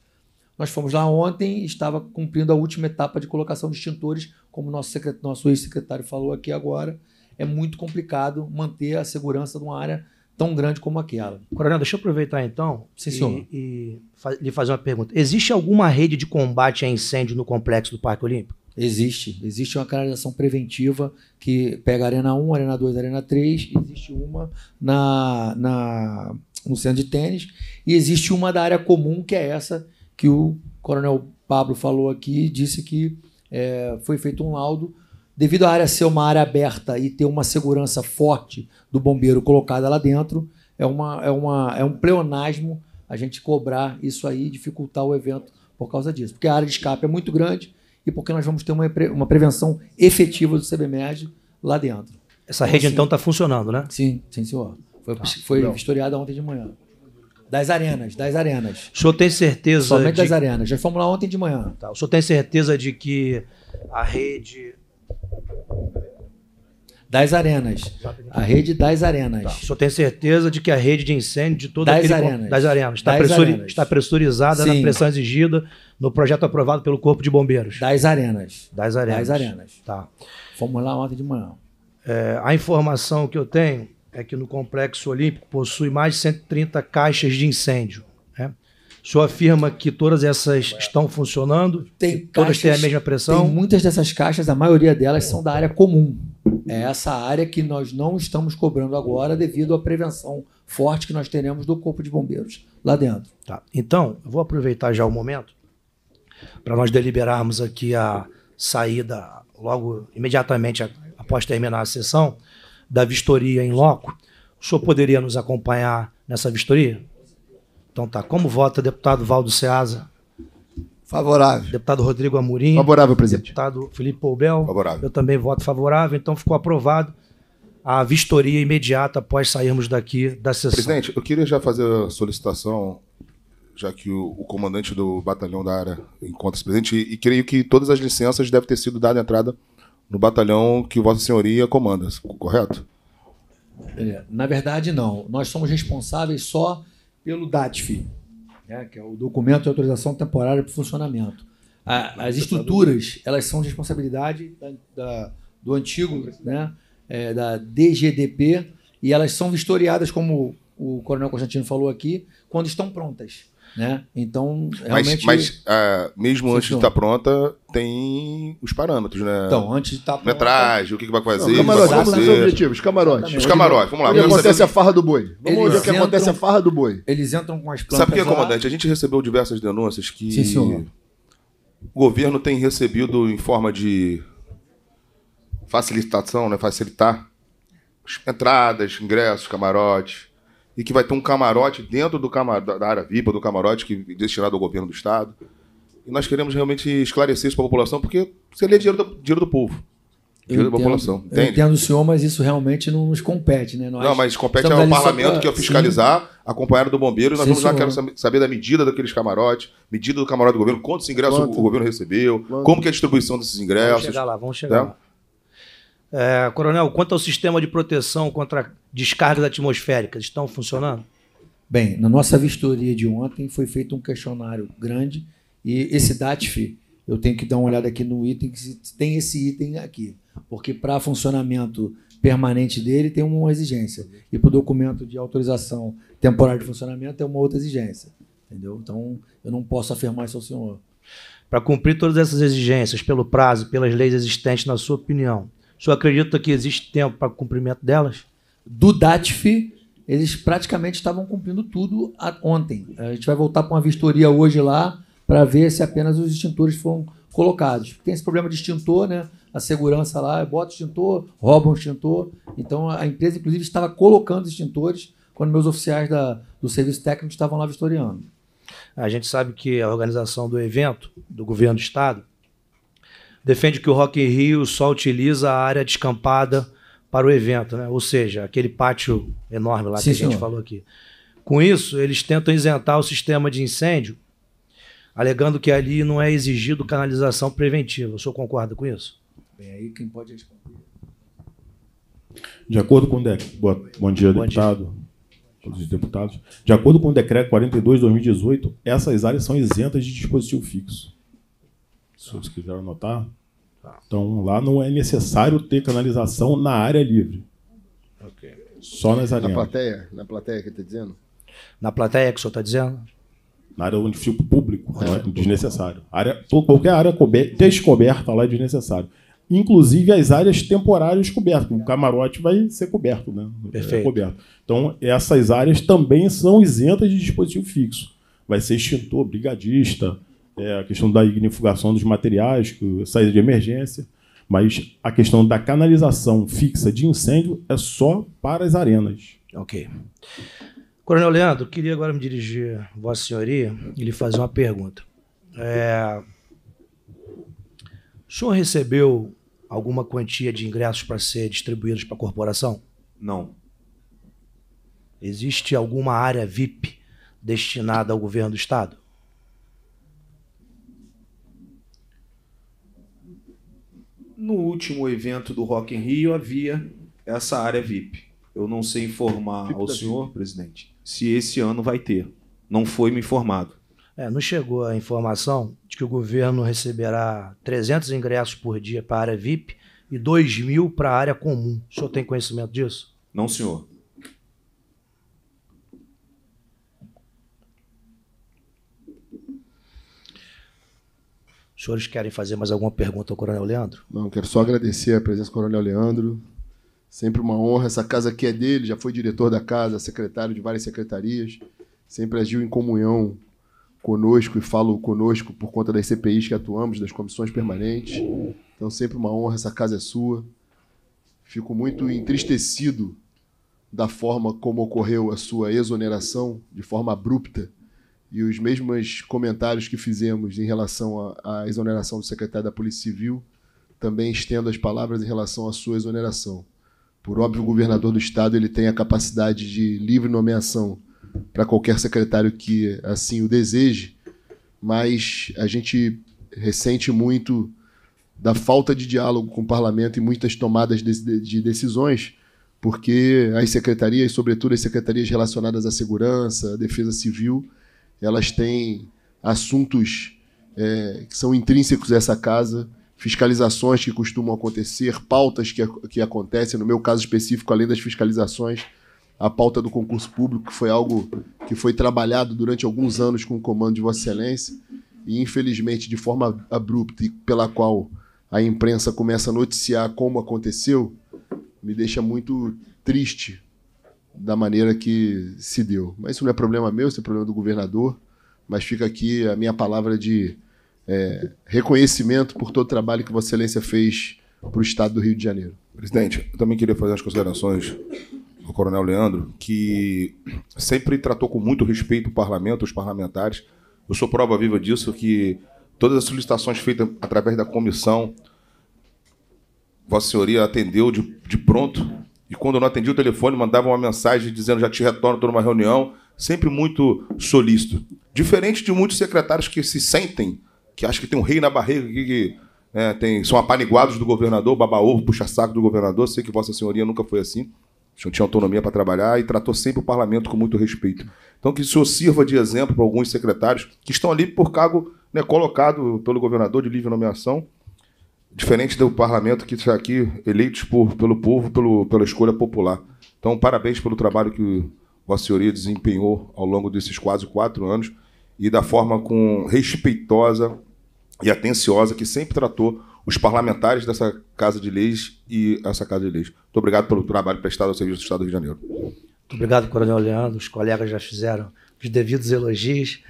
[SPEAKER 6] Nós fomos lá ontem e estava cumprindo a última etapa de colocação de extintores como nosso, nosso ex-secretário falou aqui agora, é muito complicado
[SPEAKER 1] manter a segurança de uma área tão grande como aquela. Coronel, deixa eu aproveitar então Sim, e, e fa lhe fazer uma pergunta. Existe alguma rede de combate a incêndio no complexo do Parque Olímpico?
[SPEAKER 6] Existe. Existe uma canalização preventiva que pega Arena 1, Arena 2, Arena 3. Existe uma na, na, no centro de tênis. E existe uma da área comum, que é essa que o Coronel Pablo falou aqui, disse que é, foi feito um laudo. Devido à área ser uma área aberta e ter uma segurança forte do bombeiro colocada lá dentro, é, uma, é, uma, é um pleonasmo a gente cobrar isso aí, dificultar o evento por causa disso. Porque a área de escape é muito grande e porque nós vamos ter uma, uma prevenção efetiva do CBMERG lá dentro. Essa rede, então, assim, está então, funcionando, né? Sim, sim, senhor. Foi, ah, foi vistoriada ontem de manhã. Das arenas, das arenas. O senhor tem certeza. Somente de... das arenas. Já fomos lá ontem de manhã. Tá. O senhor tem certeza de que
[SPEAKER 1] a rede.
[SPEAKER 6] Das arenas. A rede
[SPEAKER 1] das arenas. Tá. O senhor tem certeza de que a rede de incêndio de todas aquele... arenas. das arenas está, das pressuri... arenas. está pressurizada Sim. na pressão exigida no projeto aprovado pelo Corpo de Bombeiros. Das arenas. Das arenas. Das arenas. Tá. Fomos lá ontem de manhã. É, a informação que eu tenho é que no Complexo Olímpico possui mais de 130 caixas de incêndio. Né? O senhor afirma que todas essas estão funcionando? Tem todas caixas, têm a mesma pressão? Tem
[SPEAKER 6] muitas dessas caixas, a maioria delas são da área comum. É essa área que nós não estamos cobrando agora devido à prevenção forte que nós teremos do Corpo de Bombeiros
[SPEAKER 1] lá dentro. Tá. Então, eu vou aproveitar já o momento para nós deliberarmos aqui a saída logo imediatamente após terminar a sessão da vistoria em loco. O senhor poderia nos acompanhar nessa vistoria? Então tá. Como vota deputado Valdo Ceasa? Favorável. Deputado Rodrigo Amorim. Favorável, presidente. Deputado Felipe Poubel. Favorável. Eu também voto favorável, então ficou aprovado a vistoria imediata após sairmos daqui da sessão. Presidente,
[SPEAKER 3] eu queria já fazer a solicitação, já que o, o comandante do batalhão da área encontra-se presente, e, e creio que todas as licenças devem ter sido dadas entrada no batalhão que Vossa Senhoria comanda, correto?
[SPEAKER 6] É, na verdade, não. Nós somos responsáveis só pelo DATF, né, que é o documento de autorização temporária para funcionamento. A, as estruturas elas são de responsabilidade da, da, do antigo, né, é, da DGDP, e elas são vistoriadas, como o Coronel Constantino falou aqui, quando estão prontas. Né? Então, realmente. Mas, mas
[SPEAKER 3] uh, mesmo antes de estar tá pronta, tem os parâmetros, né? Então, antes de estar tá pronta. Metragem, o que, que vai fazer. Não, camarote, vai fazer. os objetivos, Os camarotes,
[SPEAKER 6] vamos lá. Onde acontece a farra do boi. Vamos é que acontece a farra do boi. Eles entram com as plantas. Sabe o que, é,
[SPEAKER 3] comandante? A gente recebeu diversas denúncias que. Sim, senhor. O governo tem recebido em forma de facilitação, né? Facilitar entradas, ingressos, camarotes e que vai ter um camarote dentro do camar da área VIP, do camarote que é destinado ao governo do Estado. E nós queremos realmente esclarecer isso para a população, porque você lê é dinheiro do, dinheiro do povo. Eu entendo, população. eu
[SPEAKER 6] entendo o senhor, mas isso realmente não nos compete, né? Nós não, mas compete ao parlamento que é fiscalizar, Sim. do bombeiro, e nós vamos lá, quero
[SPEAKER 3] saber da medida daqueles camarotes, medida do camarote do governo, quantos ingressos Quanto? o governo recebeu, Quanto? como que é a distribuição desses
[SPEAKER 6] ingressos. Vamos chegar lá, vamos tá? chegar lá.
[SPEAKER 1] É, coronel, quanto ao sistema de proteção contra descargas atmosféricas estão funcionando?
[SPEAKER 6] Bem, na nossa vistoria de ontem foi feito um questionário grande e esse DATF, eu tenho que dar uma olhada aqui no item, que tem esse item aqui, porque para funcionamento permanente dele tem uma exigência e para o documento de autorização temporária de funcionamento é uma outra exigência,
[SPEAKER 1] entendeu? Então eu não posso afirmar isso ao senhor. Para cumprir todas essas exigências, pelo prazo, pelas leis existentes, na sua opinião, o senhor acredita que existe tempo para cumprimento delas? do DATF, eles praticamente estavam cumprindo tudo ontem. A gente vai
[SPEAKER 6] voltar para uma vistoria hoje lá para ver se apenas os extintores foram colocados. Tem esse problema de extintor, né? A segurança lá bota extintor, rouba um extintor. Então a empresa, inclusive, estava colocando extintores quando meus oficiais da, do serviço técnico estavam lá vistoriando.
[SPEAKER 1] A gente sabe que a organização do evento, do governo do estado, defende que o Rock in Rio só utiliza a área descampada para o evento, né? ou seja, aquele pátio enorme lá Sim, que a gente falou aqui. Com isso, eles tentam isentar o sistema de incêndio, alegando que ali não é exigido canalização preventiva. O senhor concorda com isso? Bem, aí quem pode responder.
[SPEAKER 3] De acordo com o decreto. Boa, bom dia, bom deputado. Dia. Todos os deputados. De acordo com o decreto 42/2018, essas áreas são isentas de dispositivo fixo. Se vocês quiserem anotar, então lá não é necessário ter canalização na área livre. Okay. Só nas arenas. Na
[SPEAKER 2] plateia, na plateia que está dizendo?
[SPEAKER 3] Na plateia que o senhor está dizendo? Na área onde fica público, é desnecessário. Área, qualquer área descoberta lá é desnecessário. Inclusive as áreas temporárias cobertas. O camarote vai ser coberto, né?
[SPEAKER 7] É Perfeito. É coberto.
[SPEAKER 3] Então, essas áreas também são isentas de dispositivo fixo. Vai ser extintor, brigadista, é, a questão da ignifugação dos materiais, saída de emergência, mas a questão da canalização fixa de incêndio é só para as arenas. Ok.
[SPEAKER 1] Coronel Leandro, queria agora me dirigir a Vossa Senhoria e lhe fazer uma pergunta. É... O senhor recebeu alguma quantia de ingressos para ser distribuídos para a corporação? Não. Existe alguma área VIP destinada ao governo do Estado?
[SPEAKER 4] No último evento do Rock in Rio havia essa área VIP. Eu não sei informar VIP ao senhor, VIP. presidente, se esse ano vai ter. Não foi me informado.
[SPEAKER 1] É, não chegou a informação de que o governo receberá 300 ingressos por dia para a área VIP e 2 mil para a área comum. O senhor tem conhecimento disso? Não, senhor. senhores querem fazer mais alguma pergunta ao
[SPEAKER 2] Coronel Leandro? Não, quero só agradecer a presença do Coronel Leandro. Sempre uma honra. Essa casa aqui é dele, já foi diretor da casa, secretário de várias secretarias. Sempre agiu em comunhão conosco e falo conosco por conta das CPIs que atuamos, das comissões permanentes. Então, sempre uma honra. Essa casa é sua. Fico muito entristecido da forma como ocorreu a sua exoneração de forma abrupta e os mesmos comentários que fizemos em relação à exoneração do secretário da Polícia Civil, também estendo as palavras em relação à sua exoneração. Por óbvio, o governador do Estado ele tem a capacidade de livre nomeação para qualquer secretário que assim o deseje, mas a gente ressente muito da falta de diálogo com o parlamento e muitas tomadas de decisões, porque as secretarias, sobretudo as secretarias relacionadas à segurança, à defesa civil, elas têm assuntos é, que são intrínsecos dessa casa, fiscalizações que costumam acontecer, pautas que, que acontecem, no meu caso específico, além das fiscalizações, a pauta do concurso público, que foi algo que foi trabalhado durante alguns anos com o comando de Vossa Excelência, e infelizmente de forma abrupta e pela qual a imprensa começa a noticiar como aconteceu, me deixa muito triste da maneira que se deu. Mas isso não é problema meu, isso é problema do governador. Mas fica aqui a minha palavra de é, reconhecimento por todo o trabalho que Vossa
[SPEAKER 3] Excelência fez para o Estado do Rio de Janeiro. Presidente, eu também queria fazer as considerações do Coronel Leandro, que sempre tratou com muito respeito o parlamento, os parlamentares. Eu sou prova viva disso, que todas as solicitações feitas através da comissão, Vossa Senhoria atendeu de, de pronto e quando não atendia o telefone, mandava uma mensagem dizendo já te retorno, estou numa reunião, sempre muito solícito. Diferente de muitos secretários que se sentem, que acham que tem um rei na barriga, que, que é, tem, são apaniguados do governador, baba-ovo, puxa-saco do governador. Sei que Vossa Senhoria nunca foi assim. Não tinha autonomia para trabalhar e tratou sempre o parlamento com muito respeito. Então, que isso sirva de exemplo para alguns secretários que estão ali por cargo né, colocado pelo governador de livre nomeação diferente do parlamento que está aqui eleitos por, pelo povo, pelo, pela escolha popular. Então, parabéns pelo trabalho que Vossa Senhoria desempenhou ao longo desses quase quatro anos e da forma com respeitosa e atenciosa que sempre tratou os parlamentares dessa Casa de Leis e essa Casa de Leis. Muito obrigado pelo trabalho prestado ao Serviço do Estado do
[SPEAKER 1] Rio de Janeiro. Muito obrigado, Coronel Leandro. Os colegas já fizeram os devidos elogios.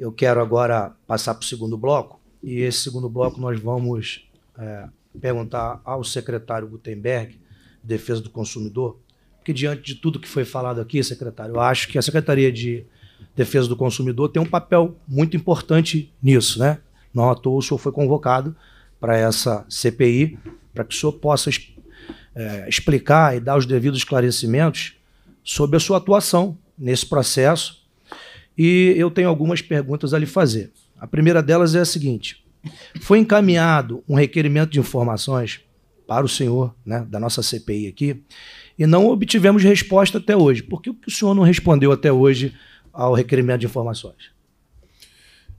[SPEAKER 1] Eu quero agora passar para o segundo bloco. E esse segundo bloco nós vamos é, perguntar ao secretário Gutenberg, Defesa do Consumidor, porque diante de tudo que foi falado aqui, secretário, eu acho que a Secretaria de Defesa do Consumidor tem um papel muito importante nisso, né? Não à toa o senhor foi convocado para essa CPI, para que o senhor possa é, explicar e dar os devidos esclarecimentos sobre a sua atuação nesse processo. E eu tenho algumas perguntas a lhe fazer. A primeira delas é a seguinte: foi encaminhado um requerimento de informações para o senhor, né, da nossa CPI aqui, e não obtivemos resposta até hoje. Por que o senhor não respondeu até hoje ao requerimento de informações?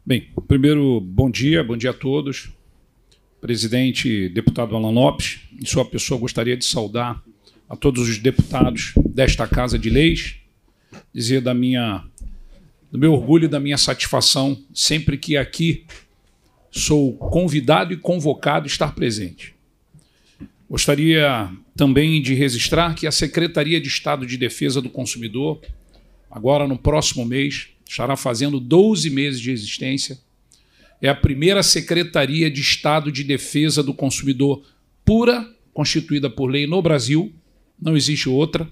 [SPEAKER 8] Bem, primeiro, bom dia, bom dia a todos. Presidente, deputado Alan Lopes, em sua pessoa, gostaria de saudar a todos os deputados desta Casa de Leis, dizer da minha, do meu orgulho e da minha satisfação sempre que aqui sou convidado e convocado a estar presente. Gostaria também de registrar que a Secretaria de Estado de Defesa do Consumidor, agora no próximo mês, estará fazendo 12 meses de existência. É a primeira Secretaria de Estado de Defesa do Consumidor pura, constituída por lei no Brasil, não existe outra.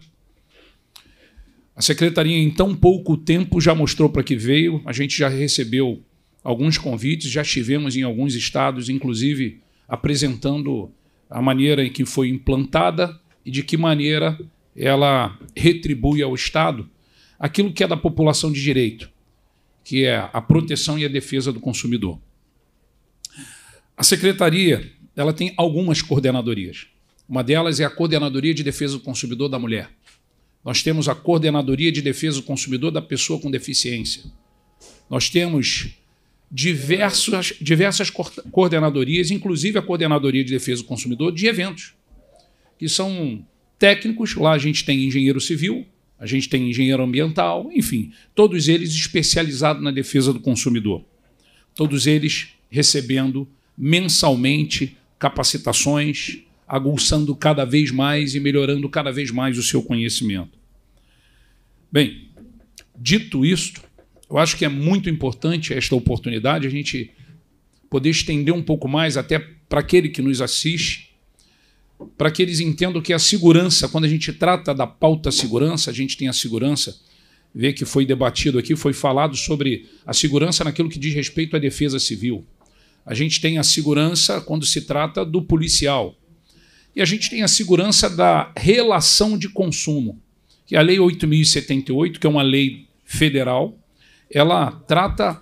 [SPEAKER 8] A secretaria, em tão pouco tempo, já mostrou para que veio. A gente já recebeu alguns convites, já estivemos em alguns estados, inclusive apresentando a maneira em que foi implantada e de que maneira ela retribui ao Estado aquilo que é da população de direito, que é a proteção e a defesa do consumidor. A secretaria, ela tem algumas coordenadorias. Uma delas é a Coordenadoria de Defesa do Consumidor da Mulher. Nós temos a Coordenadoria de Defesa do Consumidor da Pessoa com Deficiência. Nós temos diversas, diversas coordenadorias, inclusive a Coordenadoria de Defesa do Consumidor, de eventos, que são técnicos. Lá a gente tem engenheiro civil, a gente tem engenheiro ambiental, enfim, todos eles especializados na defesa do consumidor. Todos eles recebendo mensalmente capacitações, aguçando cada vez mais e melhorando cada vez mais o seu conhecimento. Bem, dito isto, eu acho que é muito importante esta oportunidade a gente poder estender um pouco mais até para aquele que nos assiste, para que eles entendam que a segurança, quando a gente trata da pauta segurança, a gente tem a segurança, vê que foi debatido aqui, foi falado sobre a segurança naquilo que diz respeito à defesa civil. A gente tem a segurança quando se trata do policial. E a gente tem a segurança da relação de consumo, que é a Lei 8.078, que é uma lei federal, ela trata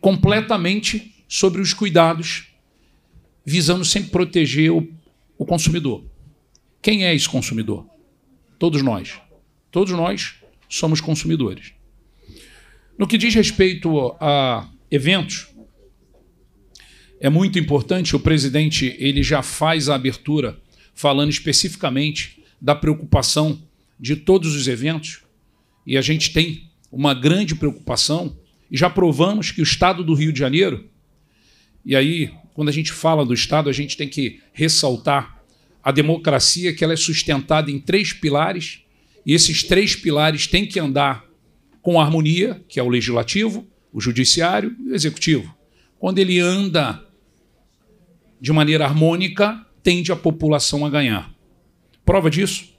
[SPEAKER 8] completamente sobre os cuidados, visando sempre proteger o, o consumidor. Quem é esse consumidor? Todos nós. Todos nós somos consumidores. No que diz respeito a eventos, é muito importante o presidente ele já faz a abertura falando especificamente da preocupação de todos os eventos e a gente tem uma grande preocupação, e já provamos que o Estado do Rio de Janeiro, e aí, quando a gente fala do Estado, a gente tem que ressaltar a democracia, que ela é sustentada em três pilares, e esses três pilares têm que andar com harmonia, que é o legislativo, o judiciário e o executivo. Quando ele anda de maneira harmônica, tende a população a ganhar. Prova disso,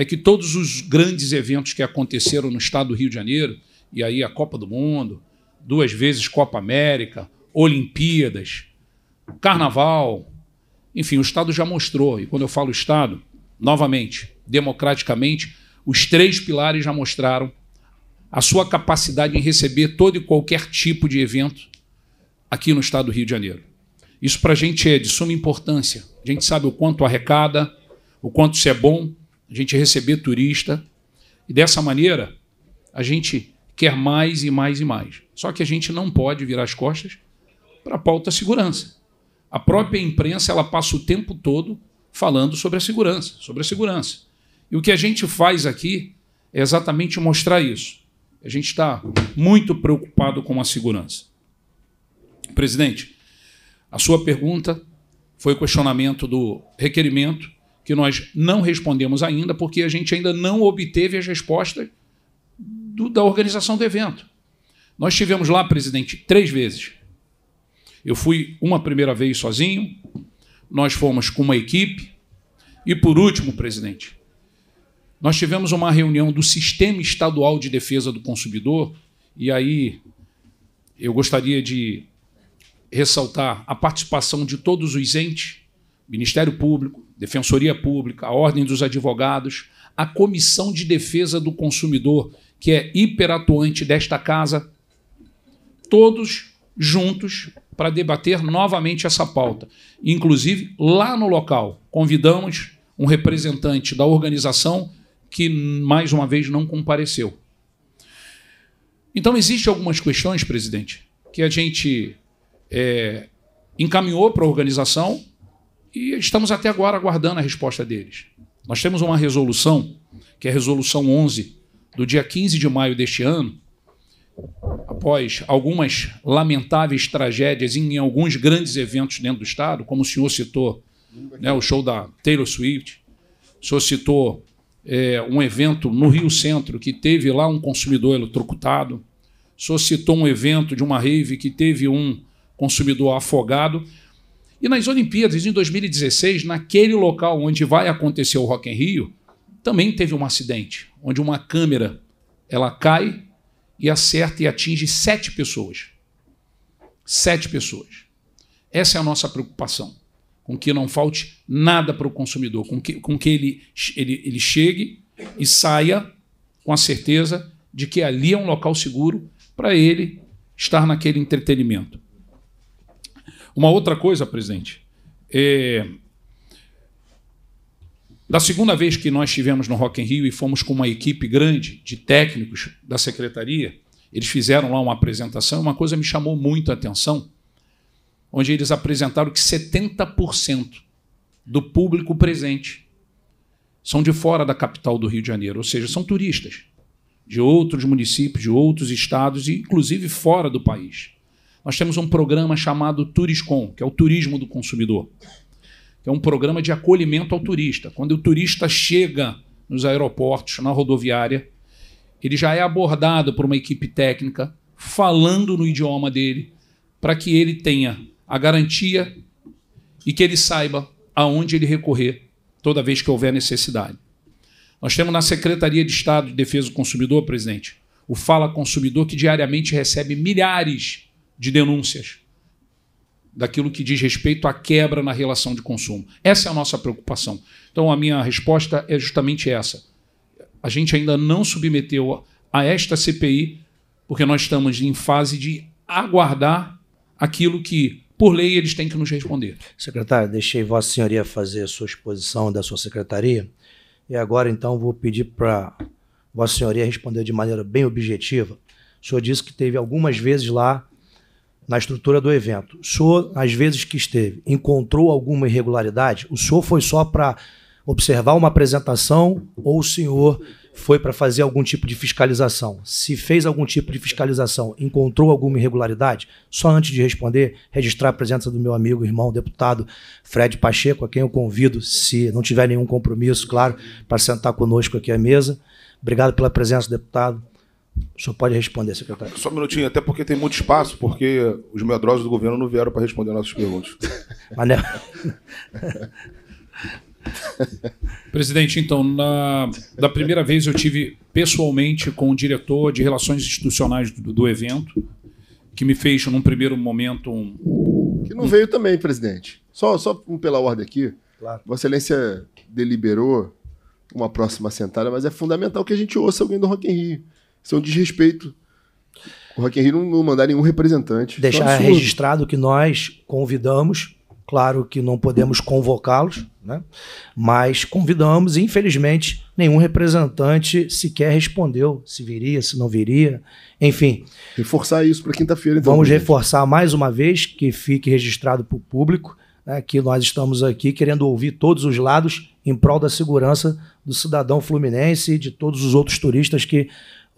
[SPEAKER 8] é que todos os grandes eventos que aconteceram no estado do Rio de Janeiro, e aí a Copa do Mundo, duas vezes Copa América, Olimpíadas, Carnaval, enfim, o Estado já mostrou, e quando eu falo Estado, novamente, democraticamente, os três pilares já mostraram a sua capacidade em receber todo e qualquer tipo de evento aqui no Estado do Rio de Janeiro. Isso para a gente é de suma importância. A gente sabe o quanto arrecada, o quanto isso é bom a gente receber turista. E dessa maneira, a gente quer mais e mais e mais. Só que a gente não pode virar as costas para a pauta segurança. A própria imprensa ela passa o tempo todo falando sobre a segurança, sobre a segurança. E o que a gente faz aqui é exatamente mostrar isso. A gente está muito preocupado com a segurança. Presidente, a sua pergunta foi o questionamento do requerimento que nós não respondemos ainda, porque a gente ainda não obteve as respostas do, da organização do evento. Nós tivemos lá, presidente, três vezes. Eu fui uma primeira vez sozinho, nós fomos com uma equipe, e por último, presidente, nós tivemos uma reunião do Sistema Estadual de Defesa do Consumidor, e aí eu gostaria de ressaltar a participação de todos os entes, Ministério Público, Defensoria Pública, a Ordem dos Advogados, a Comissão de Defesa do Consumidor, que é hiperatuante desta casa, todos juntos para debater novamente essa pauta. Inclusive, lá no local, convidamos um representante da organização que, mais uma vez, não compareceu. Então, existem algumas questões, presidente, que a gente é, encaminhou para a organização, e estamos até agora aguardando a resposta deles. Nós temos uma resolução, que é a resolução 11, do dia 15 de maio deste ano, após algumas lamentáveis tragédias em alguns grandes eventos dentro do Estado, como o senhor citou né, o show da Taylor Swift, o senhor citou é, um evento no Rio Centro que teve lá um consumidor eletrocutado, o senhor citou um evento de uma rave que teve um consumidor afogado. E nas Olimpíadas em 2016, naquele local onde vai acontecer o Rock em Rio, também teve um acidente, onde uma câmera ela cai e acerta e atinge sete pessoas. Sete pessoas. Essa é a nossa preocupação, com que não falte nada para o consumidor, com que, com que ele, ele, ele chegue e saia com a certeza de que ali é um local seguro para ele estar naquele entretenimento. Uma outra coisa, presidente. É... Da segunda vez que nós estivemos no Rock in Rio e fomos com uma equipe grande de técnicos da secretaria, eles fizeram lá uma apresentação. Uma coisa me chamou muito a atenção, onde eles apresentaram que 70% do público presente são de fora da capital do Rio de Janeiro, ou seja, são turistas de outros municípios, de outros estados e inclusive fora do país nós temos um programa chamado Turiscom, que é o Turismo do Consumidor, é um programa de acolhimento ao turista. Quando o turista chega nos aeroportos, na rodoviária, ele já é abordado por uma equipe técnica, falando no idioma dele, para que ele tenha a garantia e que ele saiba aonde ele recorrer toda vez que houver necessidade. Nós temos na Secretaria de Estado de Defesa do Consumidor, presidente, o Fala Consumidor, que diariamente recebe milhares de denúncias daquilo que diz respeito à quebra na relação de consumo. Essa é a nossa preocupação. Então, a minha resposta é justamente essa. A gente ainda não submeteu a esta CPI, porque nós estamos em fase de aguardar aquilo que, por lei, eles têm que nos responder.
[SPEAKER 1] Secretário, deixei Vossa Senhoria fazer a sua exposição da sua secretaria. E agora, então, vou pedir para Vossa Senhoria responder de maneira bem objetiva. O senhor disse que teve algumas vezes lá na estrutura do evento. O senhor, às vezes que esteve, encontrou alguma irregularidade? O senhor foi só para observar uma apresentação ou o senhor foi para fazer algum tipo de fiscalização? Se fez algum tipo de fiscalização, encontrou alguma irregularidade? Só antes de responder, registrar a presença do meu amigo, irmão, deputado Fred Pacheco, a quem eu convido, se não tiver nenhum compromisso, claro, para sentar conosco aqui à mesa. Obrigado pela presença, deputado. O senhor pode responder, secretário. Só
[SPEAKER 3] um minutinho, até porque tem muito espaço, porque os medrosos do governo não vieram para responder nossas perguntas. [laughs]
[SPEAKER 8] Manel. [laughs] Presidente, então, na, da primeira vez eu tive pessoalmente com o diretor de relações institucionais do, do evento, que me fez, num primeiro momento, um.
[SPEAKER 2] Que não um... veio também, presidente. Só, só um pela ordem aqui. Claro. Vossa Excelência deliberou uma próxima sentada, mas é fundamental que a gente ouça alguém do Rock in Rio são é desrespeito. O Rock in Rio não, mandar nenhum representante. Deixar é registrado
[SPEAKER 1] que nós convidamos, claro que não podemos convocá-los, né? mas convidamos e infelizmente nenhum representante sequer respondeu se viria, se não viria, enfim. Reforçar isso para quinta-feira. Então, vamos gente. reforçar mais uma vez que fique registrado para o público né, que nós estamos aqui querendo ouvir todos os lados em prol da segurança do cidadão fluminense e de todos os outros turistas que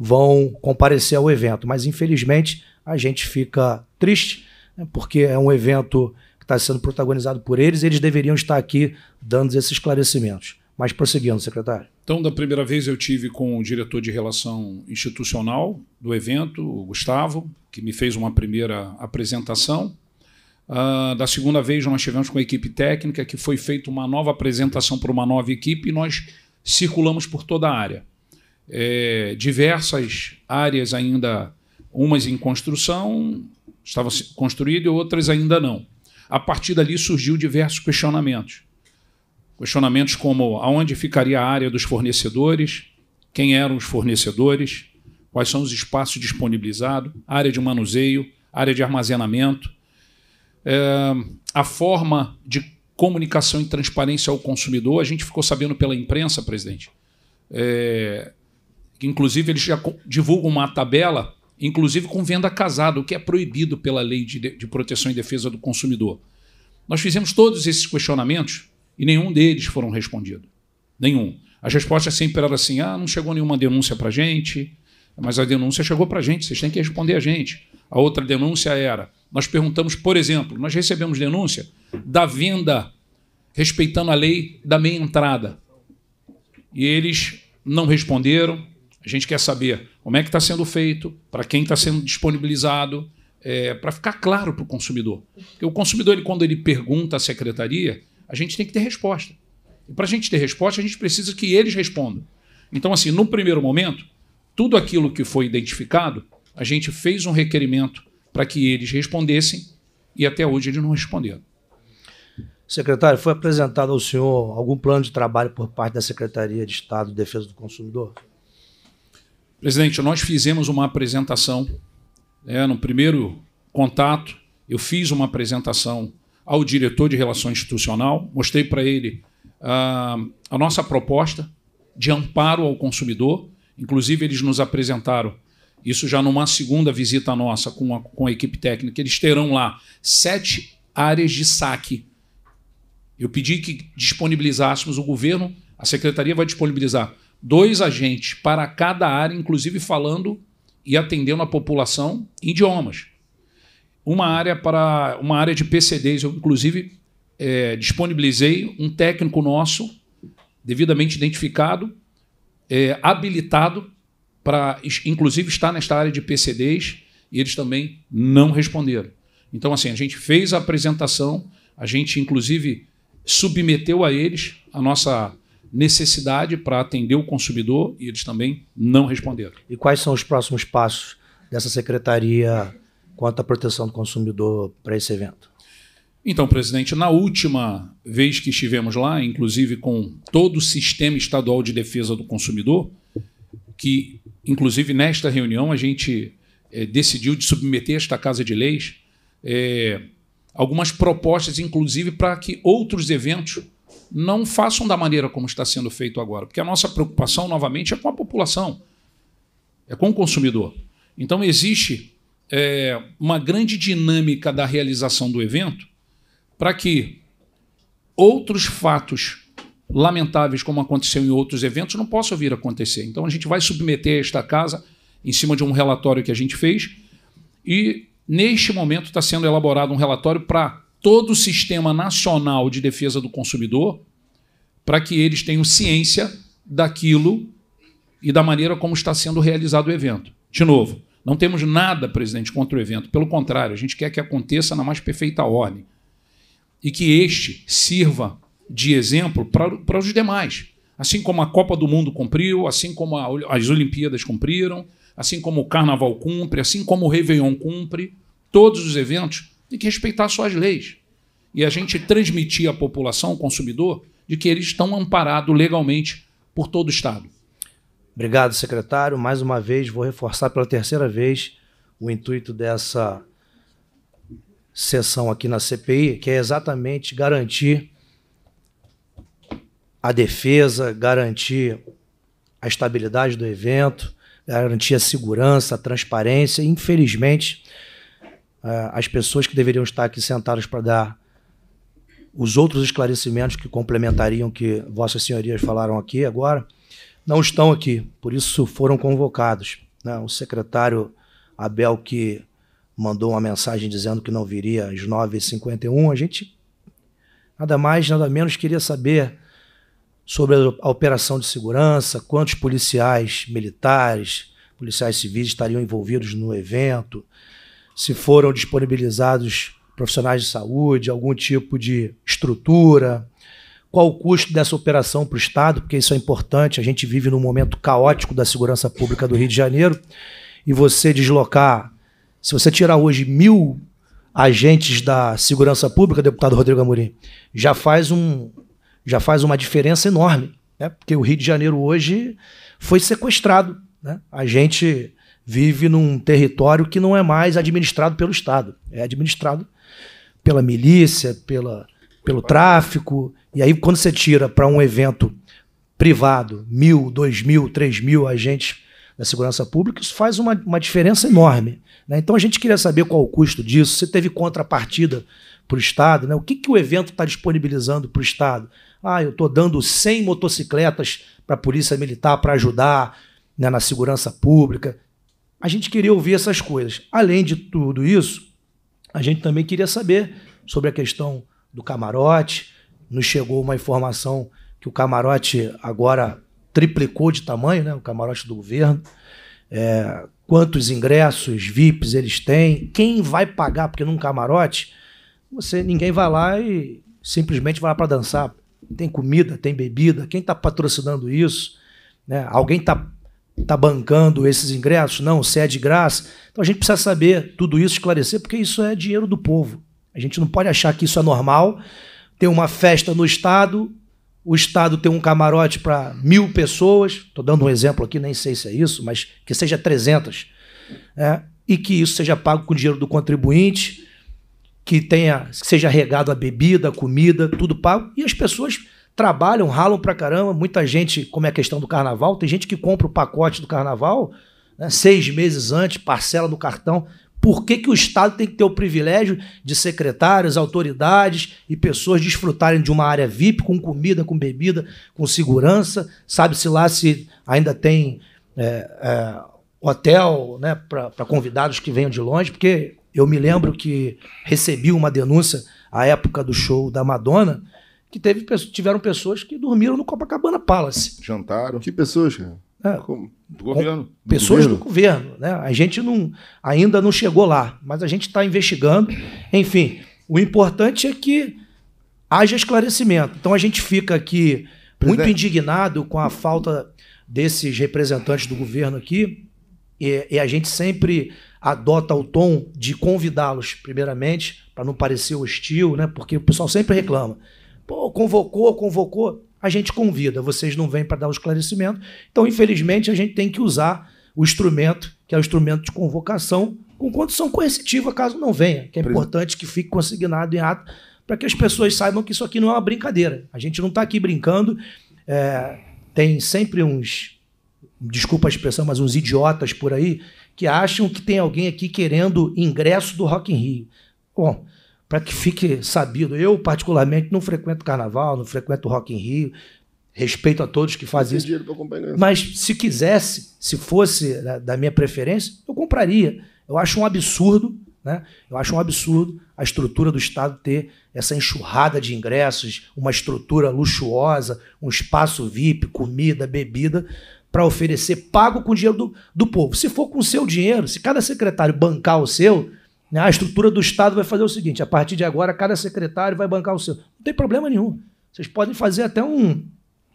[SPEAKER 1] vão comparecer ao evento. Mas, infelizmente, a gente fica triste, né, porque é um evento que está sendo protagonizado por eles e eles deveriam estar aqui dando esses esclarecimentos. Mas prosseguindo, secretário.
[SPEAKER 8] Então, da primeira vez eu tive com o diretor de relação institucional do evento, o Gustavo, que me fez uma primeira apresentação. Uh, da segunda vez nós tivemos com a equipe técnica, que foi feita uma nova apresentação para uma nova equipe e nós circulamos por toda a área é, diversas áreas ainda, umas em construção, estavam construídas e outras ainda não. A partir dali surgiu diversos questionamentos. Questionamentos como aonde ficaria a área dos fornecedores, quem eram os fornecedores, quais são os espaços disponibilizados, área de manuseio, área de armazenamento, é, a forma de comunicação e transparência ao consumidor. A gente ficou sabendo pela imprensa, presidente, é, Inclusive, eles já divulgam uma tabela, inclusive com venda casada, o que é proibido pela Lei de, de Proteção e Defesa do Consumidor. Nós fizemos todos esses questionamentos e nenhum deles foram respondido. Nenhum. As respostas sempre eram assim: ah, não chegou nenhuma denúncia para gente, mas a denúncia chegou para a gente, vocês têm que responder a gente. A outra denúncia era: nós perguntamos, por exemplo, nós recebemos denúncia da venda respeitando a lei da meia entrada. E eles não responderam, a gente quer saber como é que está sendo feito, para quem está sendo disponibilizado, é, para ficar claro para o consumidor. Porque o consumidor, ele, quando ele pergunta à secretaria, a gente tem que ter resposta. E para a gente ter resposta, a gente precisa que eles respondam. Então, assim, no primeiro momento, tudo aquilo que foi identificado, a gente fez um requerimento para que eles respondessem e até hoje eles não responderam.
[SPEAKER 1] Secretário, foi apresentado ao senhor algum plano de trabalho por parte da Secretaria de Estado de Defesa do Consumidor?
[SPEAKER 8] Presidente, nós fizemos uma apresentação né, no primeiro contato. Eu fiz uma apresentação ao diretor de relações institucional, mostrei para ele uh, a nossa proposta de amparo ao consumidor. Inclusive, eles nos apresentaram isso já numa segunda visita nossa com a, com a equipe técnica. Eles terão lá sete áreas de saque. Eu pedi que disponibilizássemos, o governo, a secretaria vai disponibilizar dois agentes para cada área, inclusive falando e atendendo a população em idiomas. Uma área para uma área de PCDs, eu inclusive é, disponibilizei um técnico nosso, devidamente identificado, é, habilitado para, inclusive, estar nesta área de PCDs e eles também não responderam. Então, assim, a gente fez a apresentação, a gente, inclusive, submeteu a eles a nossa necessidade para atender o consumidor e eles também não responderam. E quais são os próximos passos dessa
[SPEAKER 1] secretaria quanto à proteção do consumidor para esse evento?
[SPEAKER 8] Então, presidente, na última vez que estivemos lá, inclusive com todo o sistema estadual de defesa do consumidor, que inclusive nesta reunião a gente é, decidiu de submeter esta Casa de Leis é, algumas propostas, inclusive para que outros eventos não façam da maneira como está sendo feito agora, porque a nossa preocupação, novamente, é com a população, é com o consumidor. Então, existe é, uma grande dinâmica da realização do evento para que outros fatos lamentáveis, como aconteceu em outros eventos, não possam vir a acontecer. Então, a gente vai submeter esta casa em cima de um relatório que a gente fez e, neste momento, está sendo elaborado um relatório para todo o sistema nacional de defesa do consumidor para que eles tenham ciência daquilo e da maneira como está sendo realizado o evento. De novo, não temos nada, presidente, contra o evento. Pelo contrário, a gente quer que aconteça na mais perfeita ordem e que este sirva de exemplo para os demais. Assim como a Copa do Mundo cumpriu, assim como a, as Olimpíadas cumpriram, assim como o Carnaval cumpre, assim como o Réveillon cumpre, todos os eventos tem que respeitar suas leis. E a gente transmitir à população, ao consumidor, de que eles estão amparados legalmente por todo o Estado. Obrigado, secretário. Mais uma vez, vou reforçar pela terceira vez o
[SPEAKER 1] intuito dessa sessão aqui na CPI, que é exatamente garantir a defesa, garantir a estabilidade do evento, garantir a segurança, a transparência. Infelizmente, é, as pessoas que deveriam estar aqui sentadas para dar os outros esclarecimentos que complementariam que vossas senhorias falaram aqui agora, não estão aqui, por isso foram convocados. Né? O secretário Abel, que mandou uma mensagem dizendo que não viria às 9h51, a gente nada mais, nada menos queria saber sobre a operação de segurança, quantos policiais militares, policiais civis estariam envolvidos no evento, se foram disponibilizados profissionais de saúde, algum tipo de estrutura, qual o custo dessa operação para o Estado, porque isso é importante. A gente vive num momento caótico da segurança pública do Rio de Janeiro e você deslocar, se você tirar hoje mil agentes da segurança pública, deputado Rodrigo Amorim, já faz um, já faz uma diferença enorme, né? Porque o Rio de Janeiro hoje foi sequestrado, né? A gente vive num território que não é mais administrado pelo Estado, é administrado pela milícia, pela, pelo tráfico. E aí, quando você tira para um evento privado mil, dois mil, três mil agentes da segurança pública, isso faz uma, uma diferença enorme. Né? Então, a gente queria saber qual o custo disso, se teve contrapartida para o Estado, né? o que, que o evento está disponibilizando para o Estado. Ah, eu estou dando 100 motocicletas para a Polícia Militar para ajudar né, na segurança pública a gente queria ouvir essas coisas. Além de tudo isso, a gente também queria saber sobre a questão do camarote. Nos chegou uma informação que o camarote agora triplicou de tamanho, né? o camarote do governo. É, quantos ingressos VIPs eles têm, quem vai pagar, porque num camarote você ninguém vai lá e simplesmente vai lá para dançar. Tem comida, tem bebida, quem está patrocinando isso? Né? Alguém está está bancando esses ingressos, não, se é de graça. Então a gente precisa saber tudo isso, esclarecer, porque isso é dinheiro do povo. A gente não pode achar que isso é normal. Ter uma festa no Estado, o Estado ter um camarote para mil pessoas, estou dando um exemplo aqui, nem sei se é isso, mas que seja 300, é, né? e que isso seja pago com dinheiro do contribuinte, que tenha, que seja regado a bebida, a comida, tudo pago, e as pessoas trabalham, ralam pra caramba. Muita gente, como é a questão do carnaval, tem gente que compra o pacote do carnaval né, seis meses antes, parcela no cartão. Por que, que o Estado tem que ter o privilégio de secretários, autoridades e pessoas desfrutarem de uma área VIP com comida, com bebida, com segurança? Sabe-se lá se ainda tem é, é, hotel né, para convidados que venham de longe, porque eu me lembro que recebi uma denúncia à época do show da Madonna que teve, tiveram pessoas que dormiram no Copacabana Palace. Jantaram. Que pessoas, cara? É, do governo. Pessoas do governo. do governo. né? A gente não, ainda não chegou lá, mas a gente está investigando. Enfim, o importante é que haja esclarecimento. Então a gente fica aqui Presidente. muito indignado com a falta desses representantes do governo aqui. E, e a gente sempre adota o tom de convidá-los, primeiramente, para não parecer hostil, né? porque o pessoal sempre reclama. Pô, convocou, convocou. A gente convida, vocês não vêm para dar o esclarecimento. Então, infelizmente, a gente tem que usar o instrumento, que é o instrumento de convocação, com condição coercitiva, caso não venha. Que é importante que fique consignado em ato para que as pessoas saibam que isso aqui não é uma brincadeira. A gente não está aqui brincando. É, tem sempre uns, desculpa a expressão, mas uns idiotas por aí que acham que tem alguém aqui querendo ingresso do Rock in Rio. Bom, para que fique sabido. Eu, particularmente, não frequento carnaval, não frequento Rock in Rio, respeito a todos que fazem isso. Mas se quisesse, se fosse né, da minha preferência, eu compraria. Eu acho um absurdo, né? Eu acho um absurdo a estrutura do Estado ter essa enxurrada de ingressos, uma estrutura luxuosa, um espaço VIP, comida, bebida, para oferecer pago com o dinheiro do, do povo. Se for com o seu dinheiro, se cada secretário bancar o seu, né? A estrutura do Estado vai fazer o seguinte: a partir de agora, cada secretário vai bancar o seu. Não tem problema nenhum. Vocês podem fazer até um,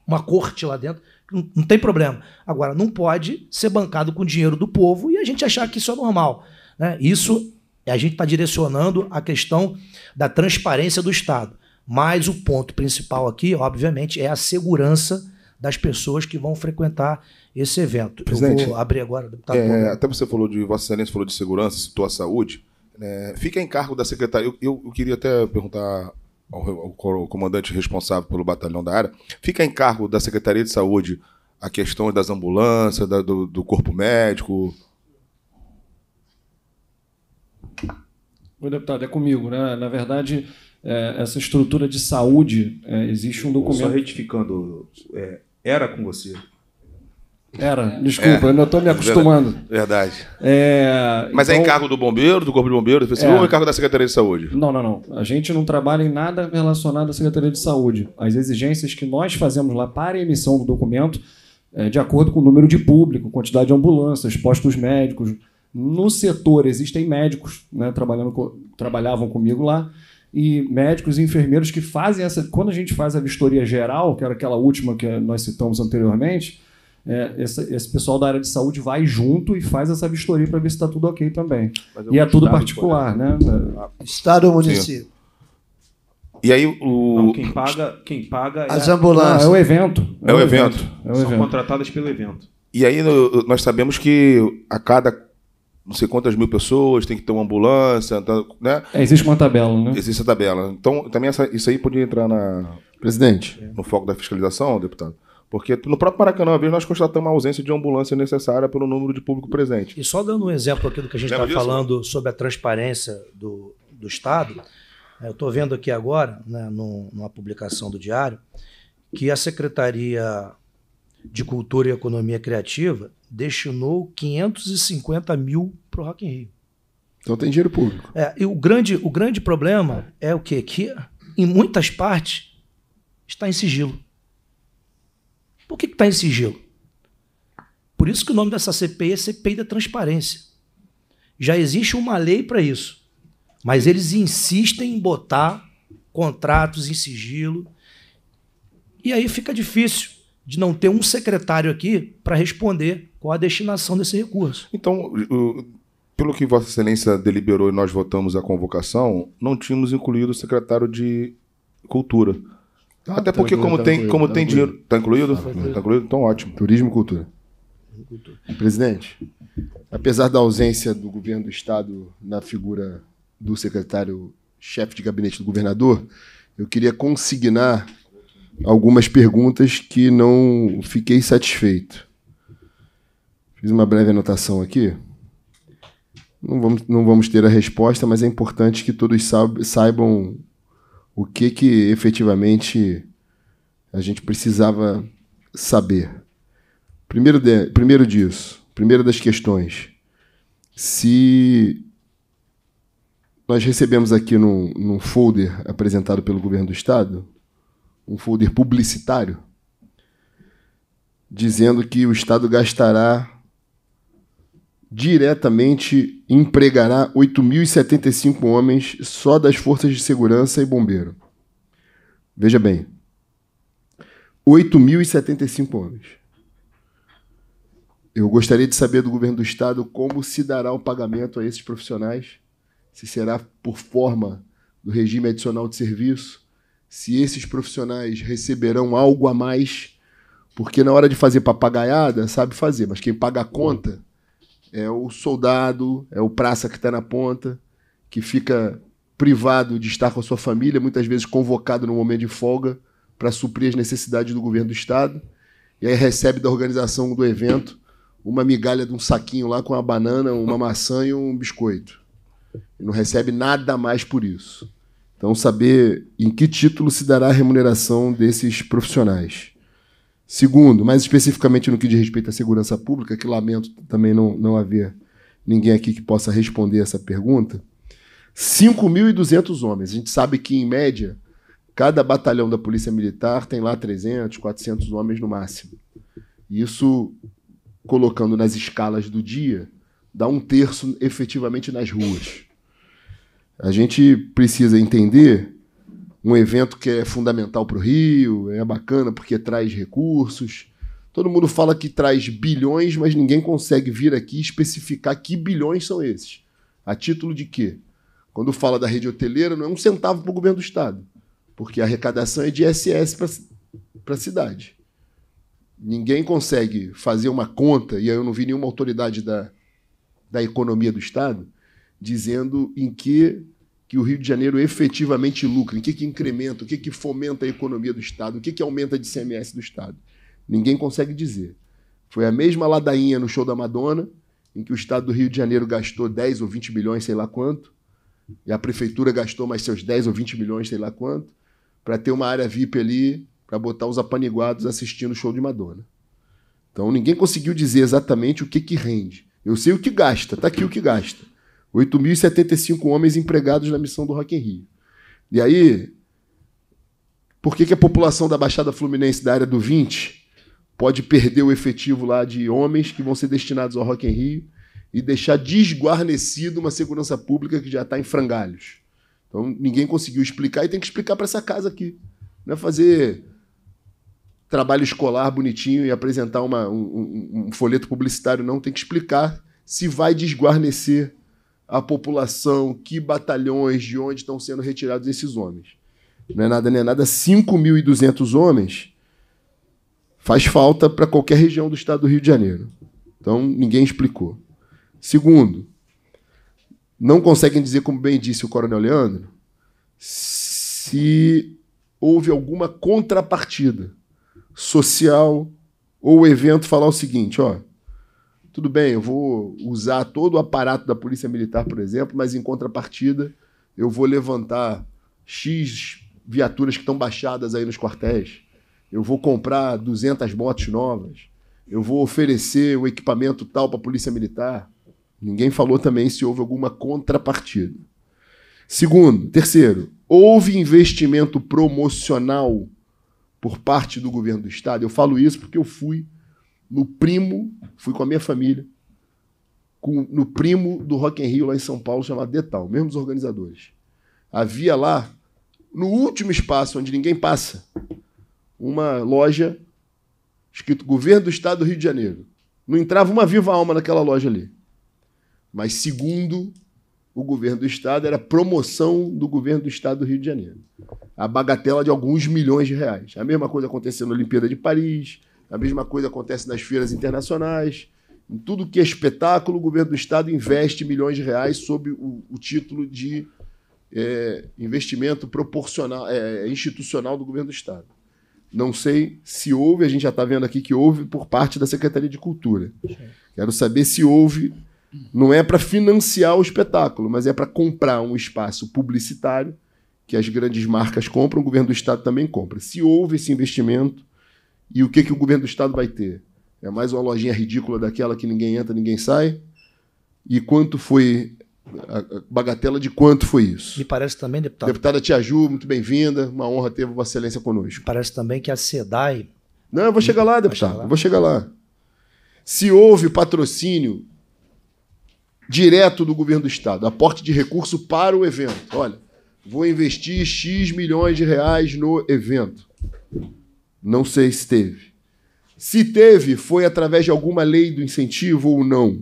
[SPEAKER 1] uma corte lá dentro, não, não tem problema. Agora, não pode ser bancado com dinheiro do povo e a gente achar que isso é normal. Né? Isso a gente está direcionando a questão da transparência do Estado. Mas o ponto principal aqui, obviamente, é a segurança das pessoas que vão frequentar esse evento. Presidente, Eu vou abrir agora, deputado.
[SPEAKER 3] É, até você falou de Vossa Excelência falou de segurança, citou a saúde. É, fica em cargo da secretaria. Eu, eu, queria até perguntar ao, ao, ao, comandante responsável pelo batalhão da área. Fica em cargo da Secretaria de Saúde a questão das ambulâncias, da, do, do, corpo médico?
[SPEAKER 5] Oi, deputado, é comigo. Né? Na verdade, é, essa estrutura de saúde, é, existe um documento. Só retificando,
[SPEAKER 4] é, era com você. Era, desculpa, é. eu não estou me
[SPEAKER 5] acostumando.
[SPEAKER 3] Verdade. É, Mas é então, é encargo do bombeiro, do Corpo de Bombeiros, do é. ou é encargo da Secretaria de Saúde?
[SPEAKER 5] Não, não, não. A gente não trabalha em nada relacionado à Secretaria de Saúde. As exigências que nós fazemos lá para a emissão do documento é de acordo com o número de público, quantidade de ambulâncias, postos médicos. No setor existem médicos, né, trabalhando trabalhavam comigo lá, e médicos e enfermeiros que fazem essa. Quando a gente faz a vistoria geral, que era aquela última que nós citamos anteriormente, é, esse, esse, pessoal da área de saúde vai junto e faz essa vistoria para ver se está tudo ok também. É e é tudo particular, né? né? Estado ou município?
[SPEAKER 4] E aí o Não, quem paga, quem paga é as é ambulâncias. é o evento. É, o é evento. É o São evento. contratadas pelo evento.
[SPEAKER 3] E aí nós sabemos que a cada não sei quantas mil pessoas, tem que ter uma ambulância, então, né? É, existe uma tabela, né? Existe a tabela. Então, também essa, isso aí podia entrar na... Presidente. No foco da fiscalização, deputado? Porque no próprio Maracanã, uma vez, nós constatamos a ausência de ambulância necessária pelo número de público presente.
[SPEAKER 1] E só dando um exemplo aqui do que a gente está falando sobre a transparência do, do Estado, né, eu estou vendo aqui agora, né, numa publicação do Diário, que a Secretaria de Cultura e Economia Criativa destinou 550 mil para o Rock in Rio. Então tem dinheiro público. É, e o grande, o grande problema é o quê? Que em muitas partes está em sigilo. Por que está em sigilo? Por isso que o nome dessa CPI é CPI da transparência. Já existe uma lei para isso. Mas eles insistem em botar contratos em sigilo. E aí fica difícil de não ter um secretário aqui para responder qual a destinação desse recurso. Então,
[SPEAKER 3] pelo que Vossa Excelência deliberou e nós votamos a convocação, não tínhamos incluído o secretário de Cultura. Tá, Até tá porque, como, tá tem, como tá tem dinheiro. Está incluído? Está tá incluído? Então, ótimo. Turismo e
[SPEAKER 2] cultura. Presidente, apesar da ausência do governo do Estado na figura do secretário-chefe de gabinete do governador, eu queria consignar algumas perguntas que não fiquei satisfeito. Fiz uma breve anotação aqui. Não vamos, não vamos ter a resposta, mas é importante que todos saibam o que que efetivamente a gente precisava saber. Primeiro, de, primeiro disso, primeira das questões, se nós recebemos aqui num, num folder apresentado pelo governo do estado, um folder publicitário, dizendo que o estado gastará diretamente empregará 8.075 homens só das forças de segurança e bombeiro. Veja bem, 8.075 homens. Eu gostaria de saber do governo do estado como se dará o pagamento a esses profissionais, se será por forma do regime adicional de serviço, se esses profissionais receberão algo a mais, porque na hora de fazer papagaiada sabe fazer, mas quem paga a conta é o soldado, é o praça que está na ponta, que fica privado de estar com a sua família, muitas vezes convocado no momento de folga para suprir as necessidades do governo do estado, e aí recebe da organização do evento uma migalha de um saquinho lá com uma banana, uma maçã e um biscoito. E não recebe nada mais por isso. Então, saber em que título se dará a remuneração desses profissionais. Segundo, mais especificamente no que diz respeito à segurança pública, que lamento também não, não haver ninguém aqui que possa responder essa pergunta, 5.200 homens. A gente sabe que, em média, cada batalhão da Polícia Militar tem lá 300, 400 homens no máximo. Isso, colocando nas escalas do dia, dá um terço efetivamente nas ruas. A gente precisa entender um evento que é fundamental para o Rio, é bacana porque traz recursos. Todo mundo fala que traz bilhões, mas ninguém consegue vir aqui especificar que bilhões são esses. A título de quê? Quando fala da rede hoteleira, não é um centavo para o governo do Estado, porque a arrecadação é de ISS para a cidade. Ninguém consegue fazer uma conta, e aí eu não vi nenhuma autoridade da, da economia do Estado dizendo em que que o Rio de Janeiro efetivamente lucra, o que, que incrementa, o que, que fomenta a economia do Estado, o que, que aumenta de CMS do Estado. Ninguém consegue dizer. Foi a mesma ladainha no show da Madonna, em que o Estado do Rio de Janeiro gastou 10 ou 20 milhões, sei lá quanto, e a prefeitura gastou mais seus 10 ou 20 milhões, sei lá quanto, para ter uma área VIP ali, para botar os apaniguados assistindo o show de Madonna. Então ninguém conseguiu dizer exatamente o que, que rende. Eu sei o que gasta, Está aqui o que gasta. 8.075 homens empregados na missão do Rock in Rio. E aí, por que, que a população da Baixada Fluminense da área do 20 pode perder o efetivo lá de homens que vão ser destinados ao Rock in Rio e deixar desguarnecido uma segurança pública que já está em frangalhos? Então ninguém conseguiu explicar e tem que explicar para essa casa aqui. Não é fazer trabalho escolar bonitinho e apresentar uma, um, um, um folheto publicitário, não. Tem que explicar se vai desguarnecer a população, que batalhões, de onde estão sendo retirados esses homens. Não é nada, nem é nada. 5.200 homens faz falta para qualquer região do estado do Rio de Janeiro. Então, ninguém explicou. Segundo, não conseguem dizer, como bem disse o coronel Leandro, se houve alguma contrapartida social ou o evento falar o seguinte, ó, tudo bem, eu vou usar todo o aparato da Polícia Militar, por exemplo, mas em contrapartida eu vou levantar X viaturas que estão baixadas aí nos quartéis, eu vou comprar 200 motos novas, eu vou oferecer o equipamento tal para a Polícia Militar. Ninguém falou também se houve alguma contrapartida. Segundo, terceiro, houve investimento promocional por parte do governo do estado. Eu falo isso porque eu fui no primo, fui com a minha família, com, no primo do Rock in Rio lá em São Paulo, chamado Detal, mesmo os organizadores. Havia lá, no último espaço onde ninguém passa, uma loja escrito Governo do Estado do Rio de Janeiro. Não entrava uma viva alma naquela loja ali. Mas segundo o governo do estado era promoção do governo do estado do Rio de Janeiro. A bagatela de alguns milhões de reais. A mesma coisa aconteceu na Olimpíada de Paris, a mesma coisa acontece nas feiras internacionais. Em tudo que é espetáculo, o governo do Estado investe milhões de reais sob o, o título de é, investimento proporcional, é, é institucional do governo do Estado. Não sei se houve, a gente já está vendo aqui que houve por parte da Secretaria de Cultura. Quero saber se houve. Não é para financiar o espetáculo, mas é para comprar um espaço publicitário que as grandes marcas compram, o governo do Estado também compra. Se houve esse investimento, e o que, que o governo do estado vai ter? É mais uma lojinha ridícula daquela que ninguém entra, ninguém sai? E quanto foi a bagatela de quanto foi isso?
[SPEAKER 1] Me parece também, deputado. Deputada
[SPEAKER 2] Tiaju, muito bem-vinda. Uma honra ter Vossa Excelência conosco. Me parece também que a SEDAI. Não, eu vou chegar lá, deputado. Chegar lá. Vou chegar lá. Se houve patrocínio direto do governo do Estado, aporte de recurso para o evento. Olha, vou investir X milhões de reais no evento. Não sei se teve. Se teve, foi através de alguma lei do incentivo ou não?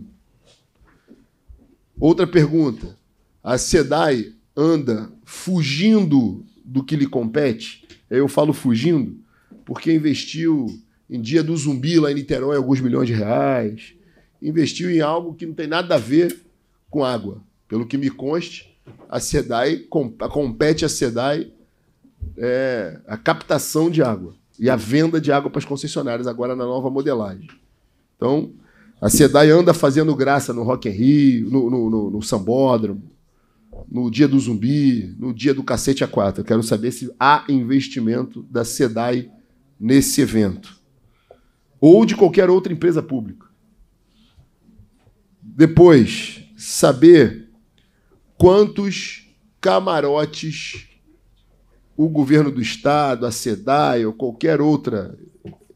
[SPEAKER 2] Outra pergunta. A SEDAI anda fugindo do que lhe compete? Eu falo fugindo porque investiu em Dia do Zumbi lá em Niterói alguns milhões de reais, investiu em algo que não tem nada a ver com água. Pelo que me conste, a SEDAI compete a SEDAI é, a captação de água e a venda de água para as concessionárias, agora na nova modelagem. Então, a SEDAI anda fazendo graça no Rock in Rio, no, no, no, no Sambódromo, no Dia do Zumbi, no Dia do Cacete A4. Eu quero saber se há investimento da SEDAI nesse evento. Ou de qualquer outra empresa pública. Depois, saber quantos camarotes o governo do Estado, a SEDAI ou qualquer outra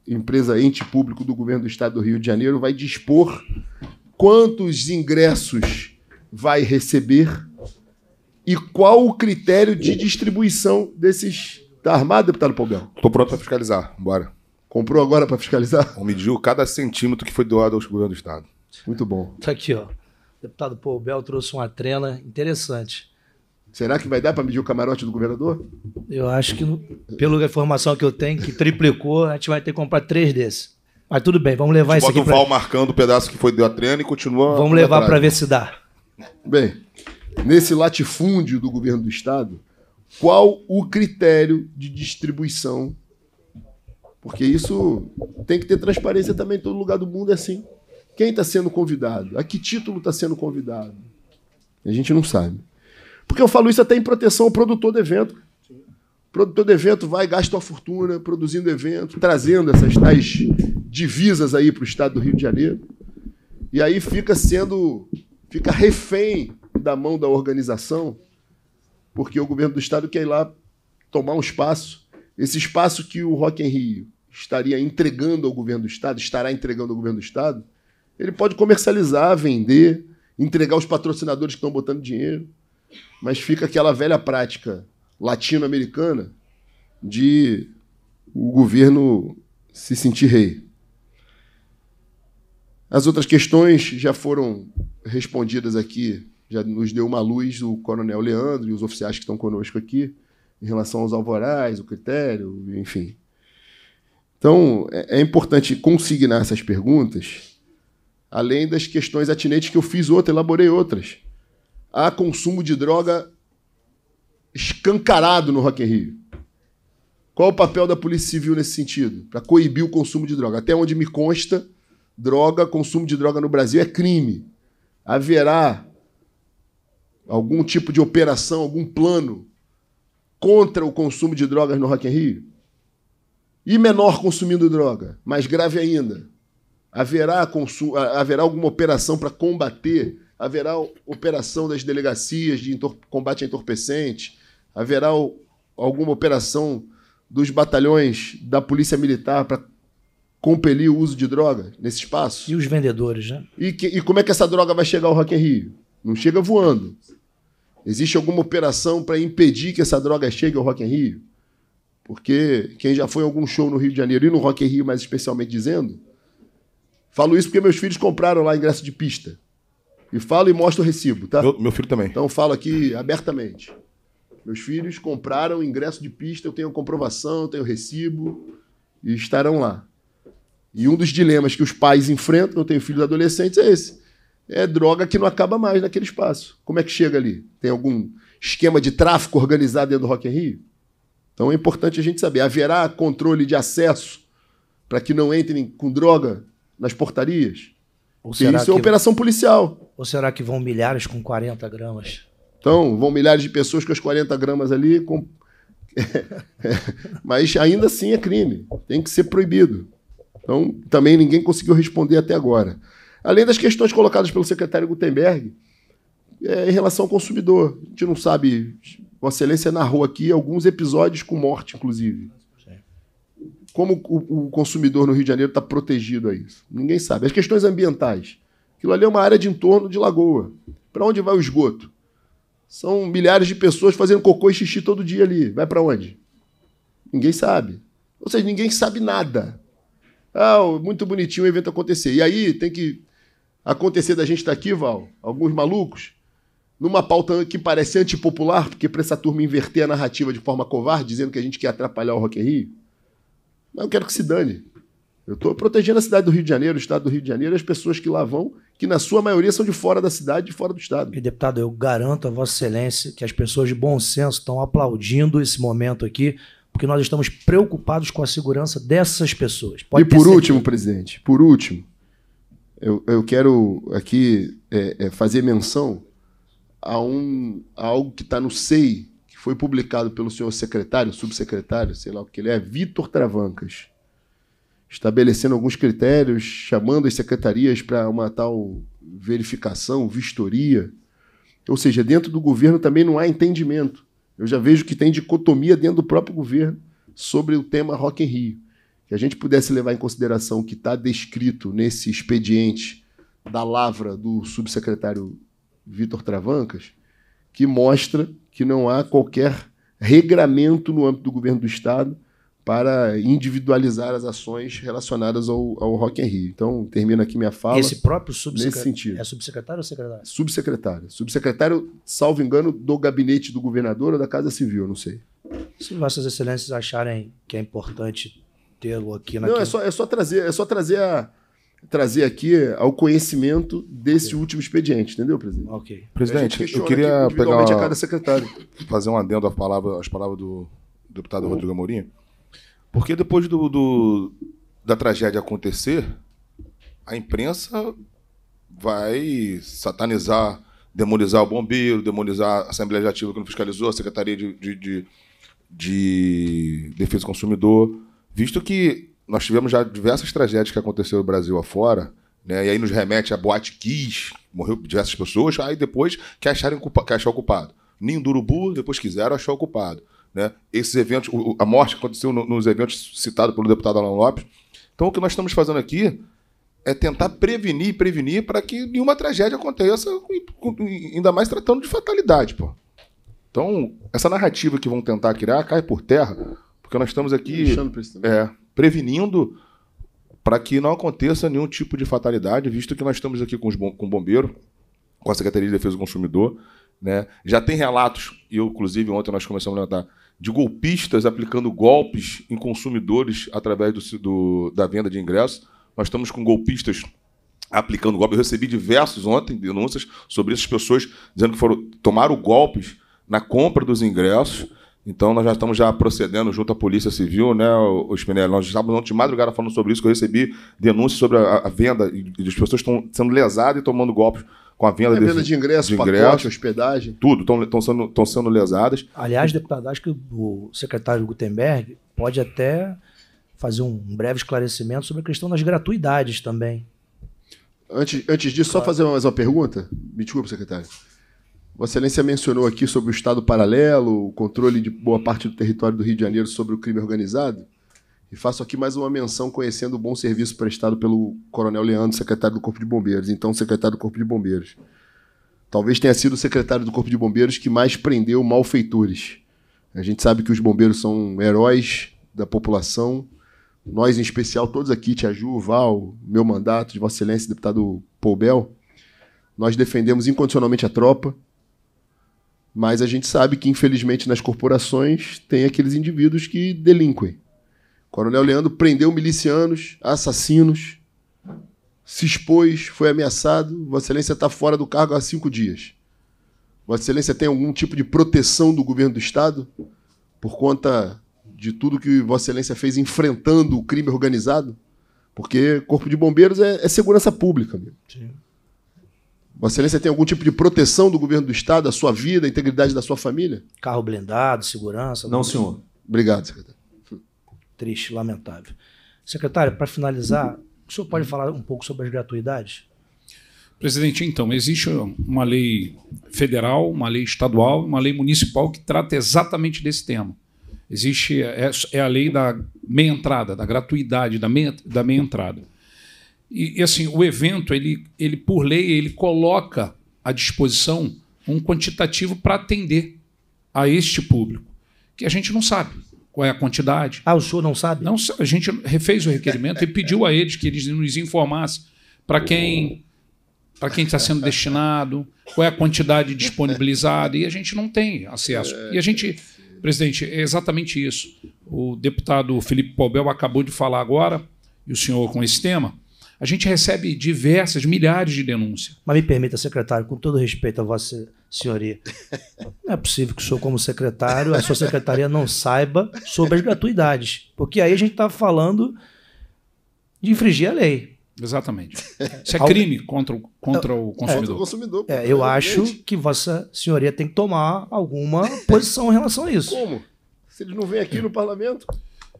[SPEAKER 2] empresa, ente público do governo do Estado do Rio de Janeiro vai dispor quantos ingressos vai receber e qual o critério de distribuição desses. Tá armado,
[SPEAKER 3] deputado Pogão? Estou pronto para fiscalizar. Bora. Comprou agora para fiscalizar? Bom, mediu cada centímetro que foi doado ao governo do Estado. Muito bom.
[SPEAKER 1] Tá aqui, ó. deputado Paul Bell trouxe uma trena interessante. Será
[SPEAKER 2] que vai dar para medir o camarote do governador?
[SPEAKER 1] Eu acho que, pela informação que eu tenho, que triplicou, a gente vai ter que comprar três desses. Mas tudo bem, vamos levar esse. aqui. Bota o Val
[SPEAKER 3] pra... marcando o pedaço que foi do treina e continua.
[SPEAKER 1] Vamos levar para ver se dá.
[SPEAKER 3] Bem,
[SPEAKER 2] nesse latifúndio do governo do Estado, qual o critério de distribuição? Porque isso tem que ter transparência também em todo lugar do mundo, é assim. Quem está sendo convidado? A que título está sendo convidado? A gente não sabe. Porque eu falo isso até em proteção ao produtor do evento. O produtor do evento vai, gasta uma fortuna produzindo evento, trazendo essas tais divisas aí para o estado do Rio de Janeiro. E aí fica sendo, fica refém da mão da organização, porque o governo do estado quer ir lá tomar um espaço, esse espaço que o Rock em Rio estaria entregando ao governo do estado, estará entregando ao governo do estado, ele pode comercializar, vender, entregar os patrocinadores que estão botando dinheiro mas fica aquela velha prática latino-americana de o governo se sentir rei. As outras questões já foram respondidas aqui, já nos deu uma luz o coronel Leandro e os oficiais que estão conosco aqui, em relação aos alvorás, o critério, enfim. Então, é, é importante consignar essas perguntas, além das questões atinentes que eu fiz outra, elaborei outras há consumo de droga escancarado no Rock in Rio. Qual o papel da Polícia Civil nesse sentido? Para coibir o consumo de droga. Até onde me consta, droga, consumo de droga no Brasil é crime. Haverá algum tipo de operação, algum plano contra o consumo de drogas no Rock in Rio? E menor consumindo droga, mais grave ainda, haverá, haverá alguma operação para combater haverá operação das delegacias de combate a entorpecente, haverá alguma operação dos batalhões da Polícia Militar para compelir o uso de droga nesse espaço. E os
[SPEAKER 1] vendedores, né?
[SPEAKER 2] E, que, e como é que essa droga vai chegar ao Rock in Rio? Não chega voando. Existe alguma operação para impedir que essa droga chegue ao Rock in Rio? Porque quem já foi a algum show no Rio de Janeiro e no Rock in Rio, mais especialmente dizendo, falo isso porque meus filhos compraram lá ingresso de pista. E falo e mostro o recibo, tá? Meu, meu filho também. Então falo aqui abertamente. Meus filhos compraram ingresso de pista, eu tenho comprovação, eu tenho recibo e estarão lá. E um dos dilemas que os pais enfrentam, eu tenho filhos adolescentes, é esse. É droga que não acaba mais naquele espaço. Como é que chega ali? Tem algum esquema de tráfico organizado dentro do Rock in Rio? Então é importante a gente saber. Haverá controle de acesso para que não entrem com droga nas portarias? Ou será isso é que... é operação
[SPEAKER 1] policial. Ou será que vão milhares com 40 gramas?
[SPEAKER 2] Então, vão milhares de pessoas com as 40 gramas ali. Com... [laughs] Mas ainda assim é crime. Tem que ser proibido. Então, também ninguém conseguiu responder até agora. Além das questões colocadas pelo secretário Gutenberg é, em relação ao consumidor. A gente não sabe, Vossa Excelência narrou aqui alguns episódios com morte, inclusive. Como o, o consumidor no Rio de Janeiro está protegido a isso? Ninguém sabe. As questões ambientais. Aquilo ali é uma área de entorno de lagoa. Para onde vai o esgoto? São milhares de pessoas fazendo cocô e xixi todo dia ali. Vai para onde? Ninguém sabe. Ou seja, ninguém sabe nada. Ah, muito bonitinho o evento acontecer. E aí tem que acontecer da gente estar tá aqui, Val, alguns malucos, numa pauta que parece antipopular, porque para essa turma inverter a narrativa de forma covarde, dizendo que a gente quer atrapalhar o Rock Rio. Mas eu quero que se dane. Eu estou protegendo a cidade do Rio de Janeiro, o estado do Rio
[SPEAKER 1] de Janeiro e as pessoas que lá vão, que na sua maioria são de fora da cidade e fora do estado. E deputado, eu garanto a Vossa Excelência que as pessoas de bom senso estão aplaudindo esse momento aqui, porque nós estamos preocupados com a segurança dessas pessoas. Pode e por certeza. último,
[SPEAKER 2] presidente, por último, eu, eu quero aqui é, é, fazer menção a, um, a algo que está no SEI que foi publicado pelo senhor secretário, subsecretário, sei lá o que ele é, Vitor Travancas, estabelecendo alguns critérios, chamando as secretarias para uma tal verificação, vistoria. Ou seja, dentro do governo também não há entendimento. Eu já vejo que tem dicotomia dentro do próprio governo sobre o tema Rock em Rio. Que a gente pudesse levar em consideração o que está descrito nesse expediente da lavra do subsecretário Vitor Travancas, que mostra que não há qualquer regramento no âmbito do governo do Estado para individualizar as ações relacionadas ao, ao Rock in Rio. Então, termino aqui minha fala. Esse próprio subsecretário. É subsecretário ou secretário? Subsecretário. Subsecretário, salvo engano, do gabinete do governador ou da Casa Civil, não sei.
[SPEAKER 1] Se Vossas Excelências acharem que é importante tê-lo aqui na. Não, é só, é só trazer, é só trazer a, trazer
[SPEAKER 2] aqui ao conhecimento desse okay. último expediente, entendeu, presidente? Ok. Presidente, eu queria pegar uma, a cada
[SPEAKER 3] secretário. fazer um adendo às palavras do deputado uhum. Rodrigo Amorim, porque depois do, do, da tragédia acontecer, a imprensa vai satanizar, demonizar o bombeiro, demonizar a Assembleia Legislativa que não fiscalizou, a Secretaria de, de, de, de Defesa do Consumidor, visto que nós tivemos já diversas tragédias que aconteceram no Brasil afora, né? E aí nos remete a Boate Kiss, morreu diversas pessoas, aí depois que acharam que achou culpado. Ninho do Urubu, depois quiseram achou culpado. Né? Esses eventos, a morte que aconteceu nos eventos citados pelo deputado Alan Lopes. Então o que nós estamos fazendo aqui é tentar prevenir prevenir para que nenhuma tragédia aconteça, ainda mais tratando de fatalidade, pô. Então, essa narrativa que vão tentar criar cai por terra, porque nós estamos aqui. É, prevenindo para que não aconteça nenhum tipo de fatalidade, visto que nós estamos aqui com, os bom, com o bombeiro, com a Secretaria de Defesa do Consumidor. Né? Já tem relatos, e inclusive ontem nós começamos a levantar, de golpistas aplicando golpes em consumidores através do, do da venda de ingressos. Nós estamos com golpistas aplicando golpes. Eu recebi diversos ontem denúncias sobre essas pessoas dizendo que foram tomaram golpes na compra dos ingressos então, nós já estamos já procedendo junto à Polícia Civil, né, os Spinelli? Nós estávamos de madrugada falando sobre isso, que eu recebi denúncias sobre a, a venda, e, as pessoas estão sendo lesadas e tomando golpes com a venda, é, desse, venda de ingresso, de pacote, hospedagem. Tudo, estão sendo, sendo lesadas.
[SPEAKER 1] Aliás, deputado, acho que o secretário Gutenberg pode até fazer um breve esclarecimento sobre a questão das gratuidades também.
[SPEAKER 2] Antes, antes disso, claro. só fazer mais uma pergunta. Me desculpe, secretário. Vossa Excelência mencionou aqui sobre o Estado paralelo, o controle de boa parte do território do Rio de Janeiro sobre o crime organizado. E faço aqui mais uma menção conhecendo o bom serviço prestado pelo Coronel Leandro, secretário do Corpo de Bombeiros, então secretário do Corpo de Bombeiros. Talvez tenha sido o secretário do Corpo de Bombeiros que mais prendeu malfeitores. A gente sabe que os bombeiros são heróis da população. Nós, em especial, todos aqui, Tia Ju, Val, meu mandato, de Vossa Excelência, deputado Poubel, nós defendemos incondicionalmente a tropa. Mas a gente sabe que, infelizmente, nas corporações tem aqueles indivíduos que delinquem. Coronel Leandro prendeu milicianos, assassinos, se expôs, foi ameaçado. Vossa Excelência está fora do cargo há cinco dias. Vossa Excelência tem algum tipo de proteção do governo do Estado por conta de tudo que Vossa Excelência fez enfrentando o crime organizado? Porque Corpo de Bombeiros é, é segurança pública. Amigo. Sim. Vossa Excelência tem algum tipo de proteção do governo do Estado, da sua
[SPEAKER 1] vida, a integridade da sua família? Carro blindado, segurança? Não, senhor.
[SPEAKER 2] Obrigado, secretário.
[SPEAKER 1] Triste, lamentável. Secretário, para finalizar, o senhor pode falar um pouco sobre as gratuidades?
[SPEAKER 8] Presidente, então, existe uma lei federal, uma lei estadual, uma lei municipal que trata exatamente desse tema. Existe é, é a lei da meia entrada, da gratuidade da meia, da meia entrada. E, e, assim, o evento, ele, ele, por lei, ele coloca à disposição um quantitativo para atender a este público, que a gente não sabe qual é a quantidade. Ah, o senhor não sabe? Não, a gente refez o requerimento e pediu a eles que eles nos informassem para quem para quem está sendo destinado, qual é a quantidade disponibilizada, e a gente não tem acesso. E a gente, presidente, é exatamente isso. O deputado Felipe Pobel acabou de falar agora, e o senhor com esse tema, a gente recebe diversas, milhares de denúncias. Mas me permita, secretário, com todo respeito a Vossa Senhoria,
[SPEAKER 1] não é possível que o senhor, como secretário, a sua secretaria não saiba sobre as gratuidades. Porque aí a gente está falando de infringir a lei. Exatamente. Isso é crime contra, o, contra o é, consumidor. É,
[SPEAKER 2] consumidor é, eu acho
[SPEAKER 1] que Vossa Senhoria tem que tomar alguma posição em relação a isso. Como? Se ele não vem aqui é. no parlamento.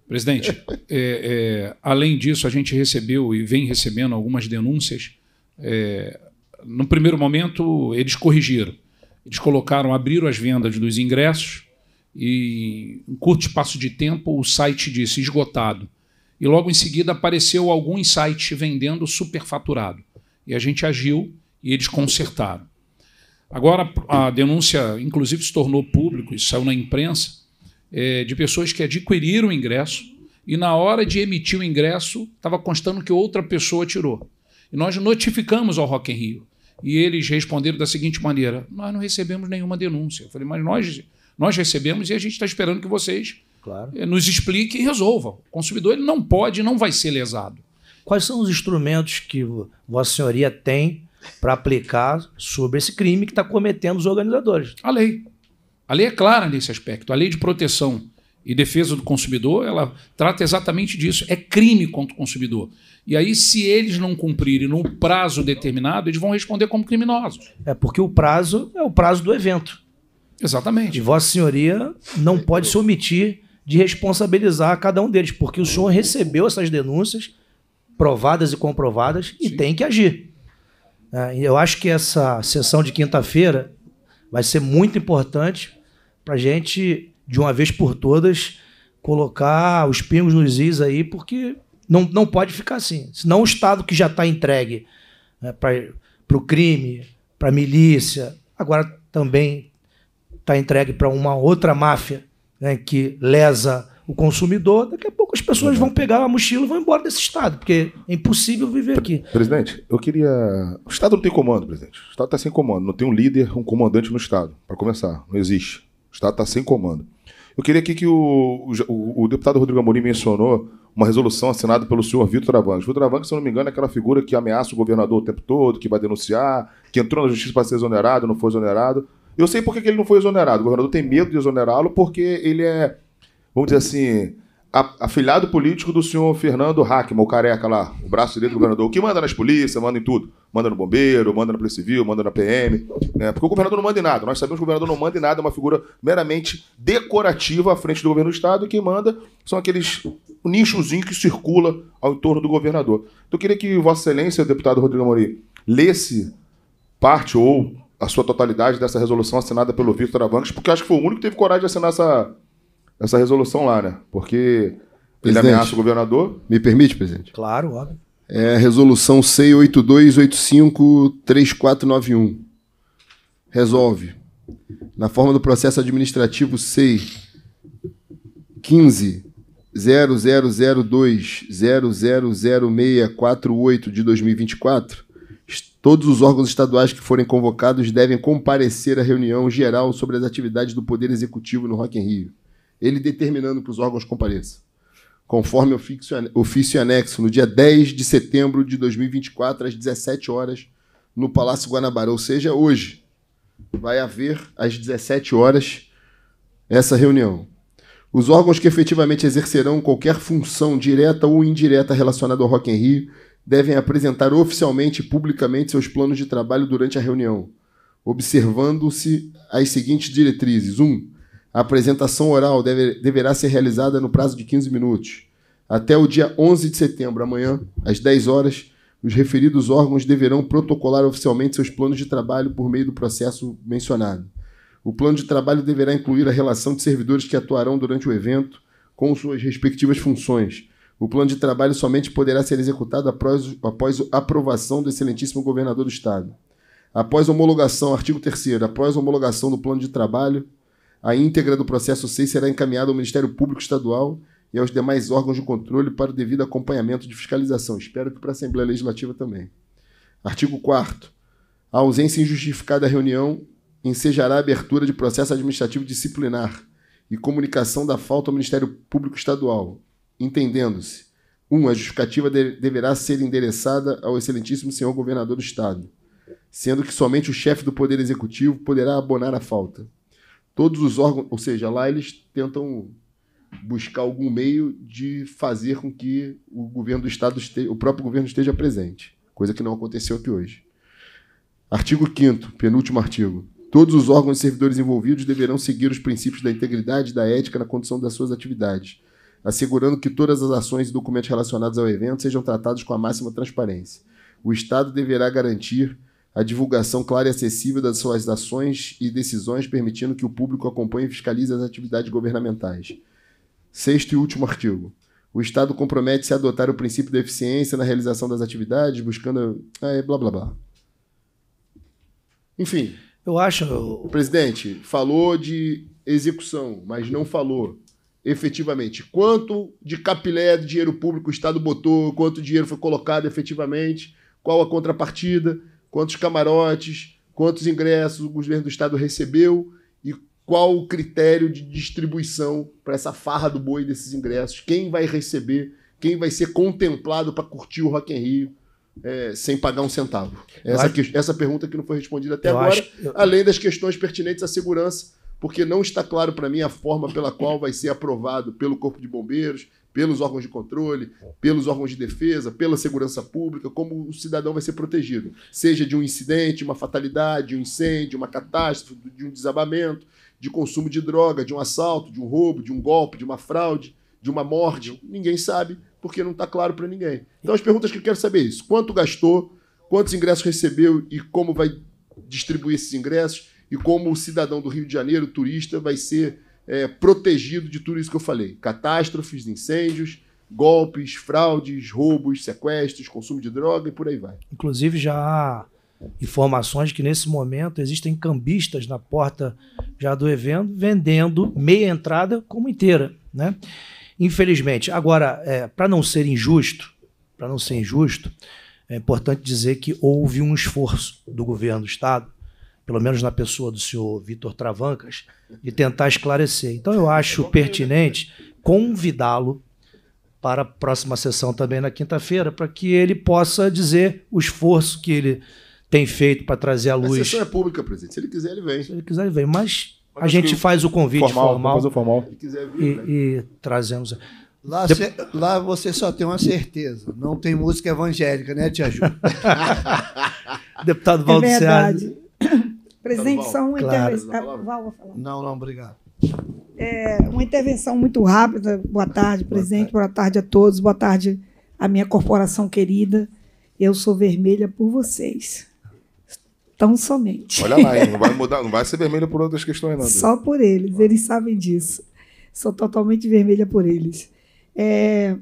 [SPEAKER 8] Presidente, é, é, além disso, a gente recebeu e vem recebendo algumas denúncias. É, no primeiro momento, eles corrigiram. Eles colocaram, abriram as vendas dos ingressos e, em curto espaço de tempo, o site disse esgotado. E logo em seguida apareceu algum site vendendo superfaturado. E a gente agiu e eles consertaram. Agora, a denúncia, inclusive, se tornou público e saiu na imprensa é, de pessoas que adquiriram o ingresso e na hora de emitir o ingresso estava constando que outra pessoa tirou. E nós notificamos ao Rock in Rio. E eles responderam da seguinte maneira: Nós não recebemos nenhuma denúncia. Eu falei, mas nós, nós recebemos e a gente está esperando que vocês claro. Eh, nos expliquem e resolvam. O consumidor ele não pode não vai ser lesado. Quais são os instrumentos que
[SPEAKER 1] Vossa Senhoria tem para aplicar sobre esse crime que está cometendo os organizadores?
[SPEAKER 8] A lei. A lei é clara nesse aspecto. A lei de proteção e defesa do consumidor, ela trata exatamente disso. É crime contra o consumidor. E aí, se eles não cumprirem no prazo determinado, eles vão responder como criminosos. É porque o prazo é o prazo do evento.
[SPEAKER 1] Exatamente. E Vossa Senhoria não pode se omitir de responsabilizar cada um deles, porque o senhor recebeu essas denúncias provadas e comprovadas e Sim. tem que agir. É, eu acho que essa sessão de quinta-feira vai ser muito importante para a gente, de uma vez por todas, colocar os pingos nos is aí, porque não, não pode ficar assim. Senão o Estado que já está entregue né, para o crime, para a milícia, agora também está entregue para uma outra máfia né, que lesa o consumidor, daqui a pouco as pessoas vão pegar a mochila e vão embora desse Estado, porque é impossível viver aqui. Presidente,
[SPEAKER 3] eu queria. O Estado não tem comando, presidente. O Estado está sem comando. Não tem um líder, um comandante no Estado, para começar. Não existe. Estado está tá sem comando. Eu queria aqui que o, o, o, deputado Rodrigo Amorim mencionou uma resolução assinada pelo senhor Vitor Avancos. Vitor Avancos, se eu não me engano, é aquela figura que ameaça o governador o tempo todo, que vai denunciar, que entrou na justiça para ser exonerado, não foi exonerado. Eu sei por que ele não foi exonerado. O governador tem medo de exonerá-lo porque ele é, vamos dizer assim, afilhado político do senhor Fernando Hackman, o careca lá, o braço direito do governador, o que manda nas polícias, manda em tudo. Manda no bombeiro, manda na Polícia Civil, manda na PM. Né? Porque o governador não manda em nada. Nós sabemos que o governador não manda em nada, é uma figura meramente decorativa à frente do governo do Estado, e quem manda são aqueles nichozinhos que circula ao entorno do governador. Então eu queria que Vossa Excelência, deputado Rodrigo Amorim, lesse parte ou a sua totalidade dessa resolução assinada pelo Victor Avancos, porque acho que foi o único que teve coragem de assinar essa essa resolução lá, né? Porque presidente, ele ameaça o governador.
[SPEAKER 2] Me permite, presidente?
[SPEAKER 3] Claro, óbvio.
[SPEAKER 2] É resolução c 82853491 Resolve. Na forma do processo administrativo c 15 0002000648 de 2024, todos os órgãos estaduais que forem convocados devem comparecer à reunião geral sobre as atividades do Poder Executivo no Rock in Rio ele determinando que os órgãos compareçam. Conforme ofício anexo, no dia 10 de setembro de 2024, às 17 horas, no Palácio Guanabara, ou seja, hoje, vai haver, às 17 horas, essa reunião. Os órgãos que efetivamente exercerão qualquer função direta ou indireta relacionada ao Rock in Rio devem apresentar oficialmente e publicamente seus planos de trabalho durante a reunião, observando-se as seguintes diretrizes. 1. Um, a apresentação oral deve, deverá ser realizada no prazo de 15 minutos. Até o dia 11 de setembro, amanhã, às 10 horas, os referidos órgãos deverão protocolar oficialmente seus planos de trabalho por meio do processo mencionado. O plano de trabalho deverá incluir a relação de servidores que atuarão durante o evento com suas respectivas funções. O plano de trabalho somente poderá ser executado após, após aprovação do excelentíssimo governador do Estado. Após homologação, artigo 3 após homologação do plano de trabalho, a íntegra do processo 6 será encaminhada ao Ministério Público Estadual e aos demais órgãos de controle para o devido acompanhamento de fiscalização. Espero que para a Assembleia Legislativa também. Artigo 4. A ausência injustificada da reunião ensejará a abertura de processo administrativo disciplinar e comunicação da falta ao Ministério Público Estadual, entendendo-se: 1. Um, a justificativa de deverá ser endereçada ao Excelentíssimo Senhor Governador do Estado, sendo que somente o chefe do Poder Executivo poderá abonar a falta. Todos os órgãos, ou seja, lá eles tentam buscar algum meio de fazer com que o governo do estado, esteja, o próprio governo esteja presente, coisa que não aconteceu aqui hoje. Artigo 5 penúltimo artigo. Todos os órgãos e servidores envolvidos deverão seguir os princípios da integridade e da ética na condução das suas atividades, assegurando que todas as ações e documentos relacionados ao evento sejam tratados com a máxima transparência. O Estado deverá garantir a divulgação clara e acessível das suas ações e decisões, permitindo que o público acompanhe e fiscalize as atividades governamentais. Sexto e último artigo. O Estado compromete-se a adotar o princípio da eficiência na realização das atividades, buscando. Ah, é, blá, blá, blá. Enfim. Eu acho. O presidente falou de execução, mas não falou efetivamente quanto de capilé do dinheiro público o Estado botou, quanto dinheiro foi colocado efetivamente, qual a contrapartida quantos camarotes, quantos ingressos o governo do estado recebeu e qual o critério de distribuição para essa farra do boi desses ingressos, quem vai receber, quem vai ser contemplado para curtir o Rock in Rio. É, sem pagar um centavo? Essa, acho... que, essa pergunta que não foi respondida até eu agora, acho... além das questões pertinentes à segurança, porque não está claro para mim a forma pela qual vai ser aprovado pelo Corpo de Bombeiros, pelos órgãos de controle, pelos órgãos de defesa, pela segurança pública, como o cidadão vai ser protegido, seja de um incidente, uma fatalidade, um incêndio, uma catástrofe, de um desabamento, de consumo de droga, de um assalto, de um roubo, de um golpe, de uma fraude, de uma morte. Ninguém sabe, porque não está claro para ninguém. Então, as perguntas que eu quero saber é isso: quanto gastou, quantos ingressos recebeu e como vai distribuir esses ingressos, e como o cidadão do Rio de Janeiro, turista, vai ser é, protegido de tudo isso que eu falei: catástrofes, incêndios, golpes, fraudes, roubos, sequestros, consumo de droga e por aí vai.
[SPEAKER 1] Inclusive, já há informações que nesse momento existem cambistas na porta já do evento vendendo meia entrada como inteira, né? Infelizmente. Agora, é, para não ser injusto, para não ser injusto, é importante dizer que houve um esforço do governo do estado pelo menos na pessoa do senhor Vitor Travancas, de tentar esclarecer. Então eu acho pertinente convidá-lo para a próxima sessão também na quinta-feira, para que ele possa dizer o esforço que ele tem feito para trazer à luz. A sessão é
[SPEAKER 2] pública, presidente. Se ele quiser, ele vem. Se ele quiser, ele vem. Mas
[SPEAKER 1] a gente faz o convite formal. formal, o formal. Vir, e, e, trazemos. Lá,
[SPEAKER 6] cê, lá, você só tem uma certeza: não tem música evangélica, né, Tia Ju?
[SPEAKER 1] [laughs]
[SPEAKER 7] [laughs]
[SPEAKER 6] Deputado Valdiciano.
[SPEAKER 7] É Presidente, tá só uma claro. intervenção. Tá,
[SPEAKER 1] tá não, não, obrigado.
[SPEAKER 7] É, uma intervenção muito rápida. Boa tarde, presidente. Boa tarde a todos. Boa tarde à minha corporação querida. Eu sou vermelha por vocês. Tão somente. Olha lá, hein? não vai
[SPEAKER 3] mudar, não vai ser vermelha por outras
[SPEAKER 7] questões, não. Só por eles, eles sabem disso. Sou totalmente vermelha por eles. É,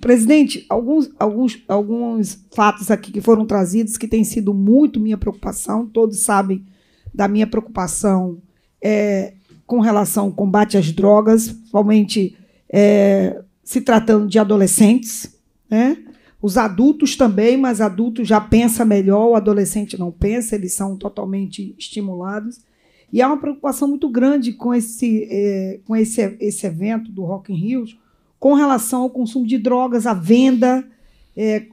[SPEAKER 7] presidente, alguns, alguns, alguns fatos aqui que foram trazidos que têm sido muito minha preocupação, todos sabem da minha preocupação é, com relação ao combate às drogas, principalmente é, se tratando de adolescentes, né? Os adultos também, mas adultos já pensa melhor, o adolescente não pensa, eles são totalmente estimulados. E há uma preocupação muito grande com esse, é, com esse, esse evento do Rock in Rio com relação ao consumo de drogas, à venda, é,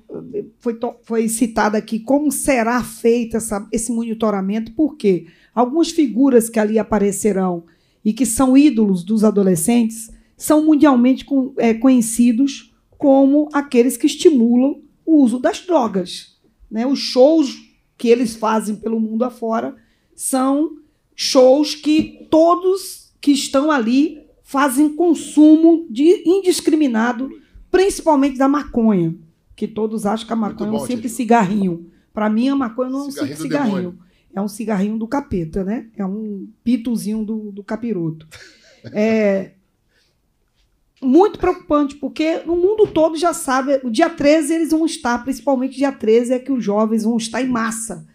[SPEAKER 7] foi, foi citada aqui como será feito essa, esse monitoramento, porque algumas figuras que ali aparecerão e que são ídolos dos adolescentes são mundialmente com, é, conhecidos como aqueles que estimulam o uso das drogas. Né? Os shows que eles fazem pelo mundo afora são shows que todos que estão ali fazem consumo de indiscriminado, principalmente da maconha que todos acham que a maconha bom, é um simples cigarrinho. Para mim, a maconha não é um cigarrinho simples cigarrinho. Demônio. É um cigarrinho do capeta, né? É um pitozinho do, do capiroto. É [laughs] muito preocupante, porque no mundo todo já sabe, o dia 13 eles vão estar, principalmente dia 13 é que os jovens vão estar em massa.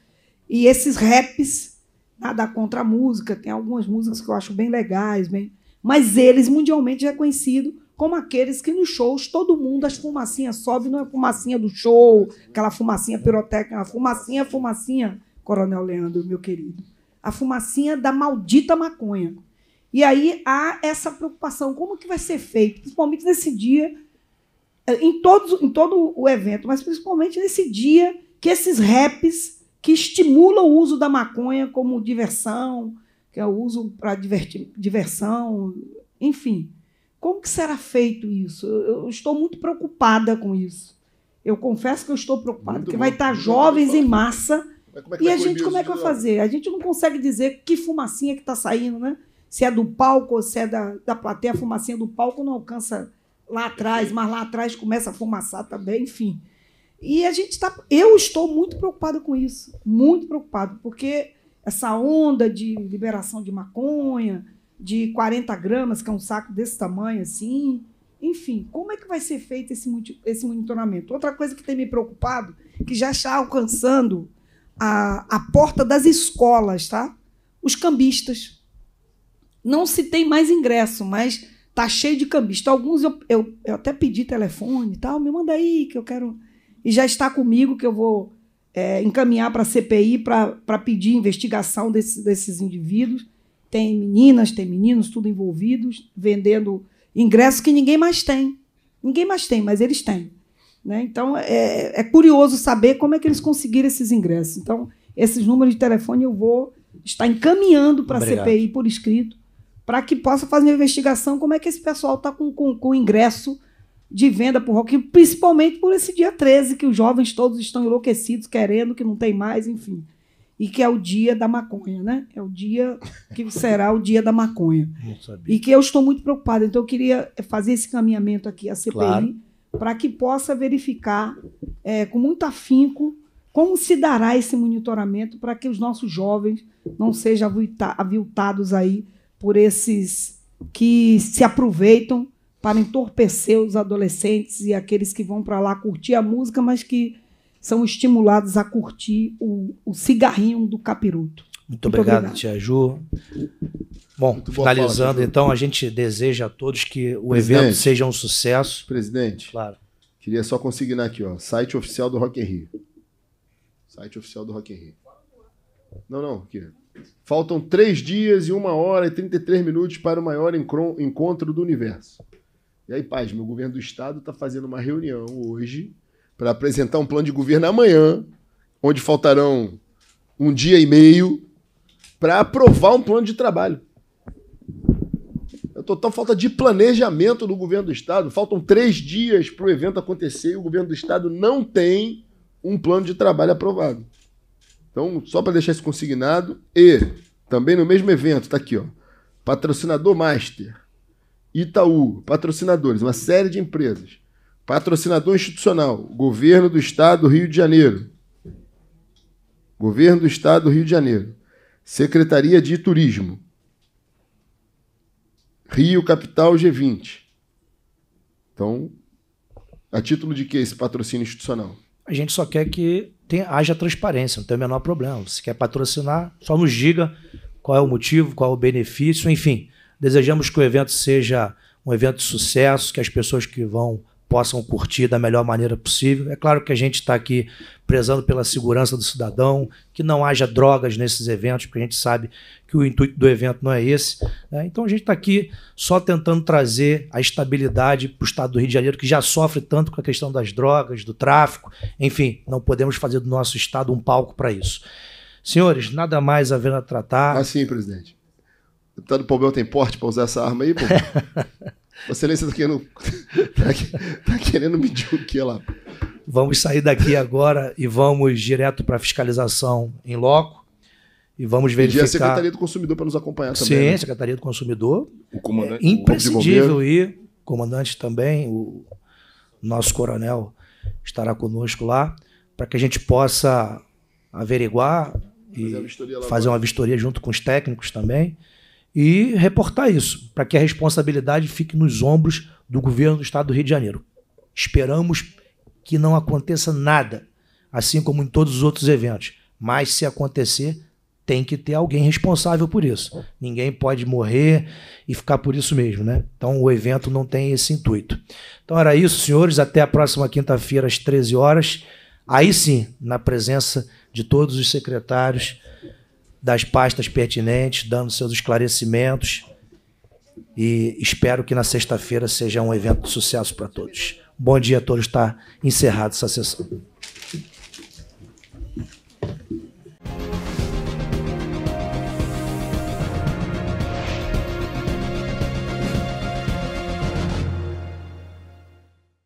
[SPEAKER 7] E esses raps, nada contra a música, tem algumas músicas que eu acho bem legais, bem, mas eles mundialmente conhecido como aqueles que nos shows todo mundo, as fumacinhas sobe, não é fumacinha do show, aquela fumacinha pirotécnica, a fumacinha, fumacinha, Coronel Leandro, meu querido. A fumacinha da maldita maconha. E aí há essa preocupação, como que vai ser feito, principalmente nesse dia, eh, em, todos, em todo o evento, mas principalmente nesse dia que esses raps que estimulam o uso da maconha como diversão, que é o uso para diversão, enfim, como que será feito isso? Eu estou muito preocupada com isso. Eu confesso que eu estou preocupada, muito porque vai estar tá jovens em massa.
[SPEAKER 2] e a gente, como é que vai é
[SPEAKER 7] fazer? A gente não consegue dizer que fumacinha que está saindo, né? Se é do palco ou se é da, da plateia, a fumacinha do palco não alcança lá atrás, mas lá atrás começa a fumaçar também, enfim. E a gente está. Eu estou muito preocupada com isso, muito preocupada, porque essa onda de liberação de maconha, de 40 gramas, que é um saco desse tamanho assim. Enfim, como é que vai ser feito esse, esse monitoramento? Outra coisa que tem me preocupado, que já está alcançando a, a porta das escolas, tá? Os cambistas. Não se tem mais ingresso, mas tá cheio de cambistas. Alguns eu, eu, eu até pedi telefone e tal, me manda aí que eu quero. E já está comigo que eu vou é, encaminhar para a CPI para pedir investigação desse, desses indivíduos tem meninas, tem meninos, tudo envolvidos, vendendo ingressos que ninguém mais tem. Ninguém mais tem, mas eles têm. Né? Então, é, é curioso saber como é que eles conseguiram esses ingressos. Então, esses números de telefone eu vou estar encaminhando para a CPI por escrito, para que possa fazer uma investigação como é que esse pessoal está com, com, com ingresso de venda por Rock, principalmente por esse dia 13, que os jovens todos estão enlouquecidos, querendo, que não tem mais, enfim e que é o dia da maconha, né? É o dia que será o dia da maconha. Não sabia. E que eu estou muito preocupada. Então, eu queria eh, fazer esse caminhamento aqui à CPI claro. para que possa verificar é, com muito afinco como se dará esse monitoramento para que os nossos jovens não sejam aviltados aí por esses que se aproveitam para entorpecer os adolescentes e aqueles que vão para lá curtir a música, mas que são estimulados a curtir o, o cigarrinho do capiruto. Muito, Muito obrigado, obrigado,
[SPEAKER 1] Tia Ju. Bom, Muito finalizando, fala, então, a gente deseja a todos que o Presidente, evento seja um sucesso.
[SPEAKER 2] Presidente, claro. queria só consignar aqui, ó, site oficial do Rock in Rio. Site oficial do Rock in Rio. Não, não, aqui. Faltam três dias e uma hora e 33 minutos para o maior encontro do universo. E aí, paz, meu governo do estado está fazendo uma reunião hoje para apresentar um plano de governo amanhã, onde faltarão um dia e meio para aprovar um plano de trabalho. É total falta de planejamento do governo do Estado. Faltam três dias para o evento acontecer e o governo do Estado não tem um plano de trabalho aprovado. Então, só para deixar isso consignado, e também no mesmo evento, está aqui, ó. Patrocinador Master, Itaú, patrocinadores, uma série de empresas. Patrocinador institucional: Governo do Estado do Rio de Janeiro. Governo do Estado do Rio de Janeiro. Secretaria de Turismo. Rio Capital G20. Então, a título de que esse patrocínio institucional?
[SPEAKER 1] A gente só quer que tenha, haja transparência, não tem o menor problema. Se quer patrocinar, só nos diga qual é o motivo, qual é o benefício, enfim. Desejamos que o evento seja um evento de sucesso, que as pessoas que vão possam curtir da melhor maneira possível. É claro que a gente está aqui prezando pela segurança do cidadão, que não haja drogas nesses eventos, porque a gente sabe que o intuito do evento não é esse. Né? Então a gente está aqui só tentando trazer a estabilidade para o estado do Rio de Janeiro, que já sofre tanto com a questão das drogas, do tráfico. Enfim, não podemos fazer do nosso estado um palco para isso. Senhores, nada mais a ver a tratar. Ah, sim, presidente.
[SPEAKER 2] O deputado Palmeu tem
[SPEAKER 1] porte para usar essa arma aí, [laughs] Vossa Excelência está querendo, tá, tá querendo [laughs] tá tá medir o que lá? Vamos sair daqui agora e vamos direto para a fiscalização em loco. E vamos é verificar. E a Secretaria
[SPEAKER 2] do Consumidor para nos acompanhar também. Sim, né?
[SPEAKER 1] Secretaria do Consumidor.
[SPEAKER 3] O
[SPEAKER 2] comandante.
[SPEAKER 1] É imprescindível o ir. Comandante também, o nosso coronel estará conosco lá, para que a gente possa averiguar fazer
[SPEAKER 2] e fazer, uma
[SPEAKER 1] vistoria junto com os técnicos também e reportar isso, para que a responsabilidade fique nos ombros do governo do estado do Rio de Janeiro. Esperamos que não aconteça nada, assim como em todos os outros eventos, mas se acontecer, tem que ter alguém responsável por isso. Ninguém pode morrer e ficar por isso mesmo, né? Então o evento não tem esse intuito. Então era isso, senhores, até a próxima quinta-feira às 13 horas. Aí sim, na presença de todos os secretários das pastas pertinentes, dando seus esclarecimentos. E espero que na sexta-feira seja um evento de sucesso para todos. Bom dia a todos. Está encerrada essa sessão.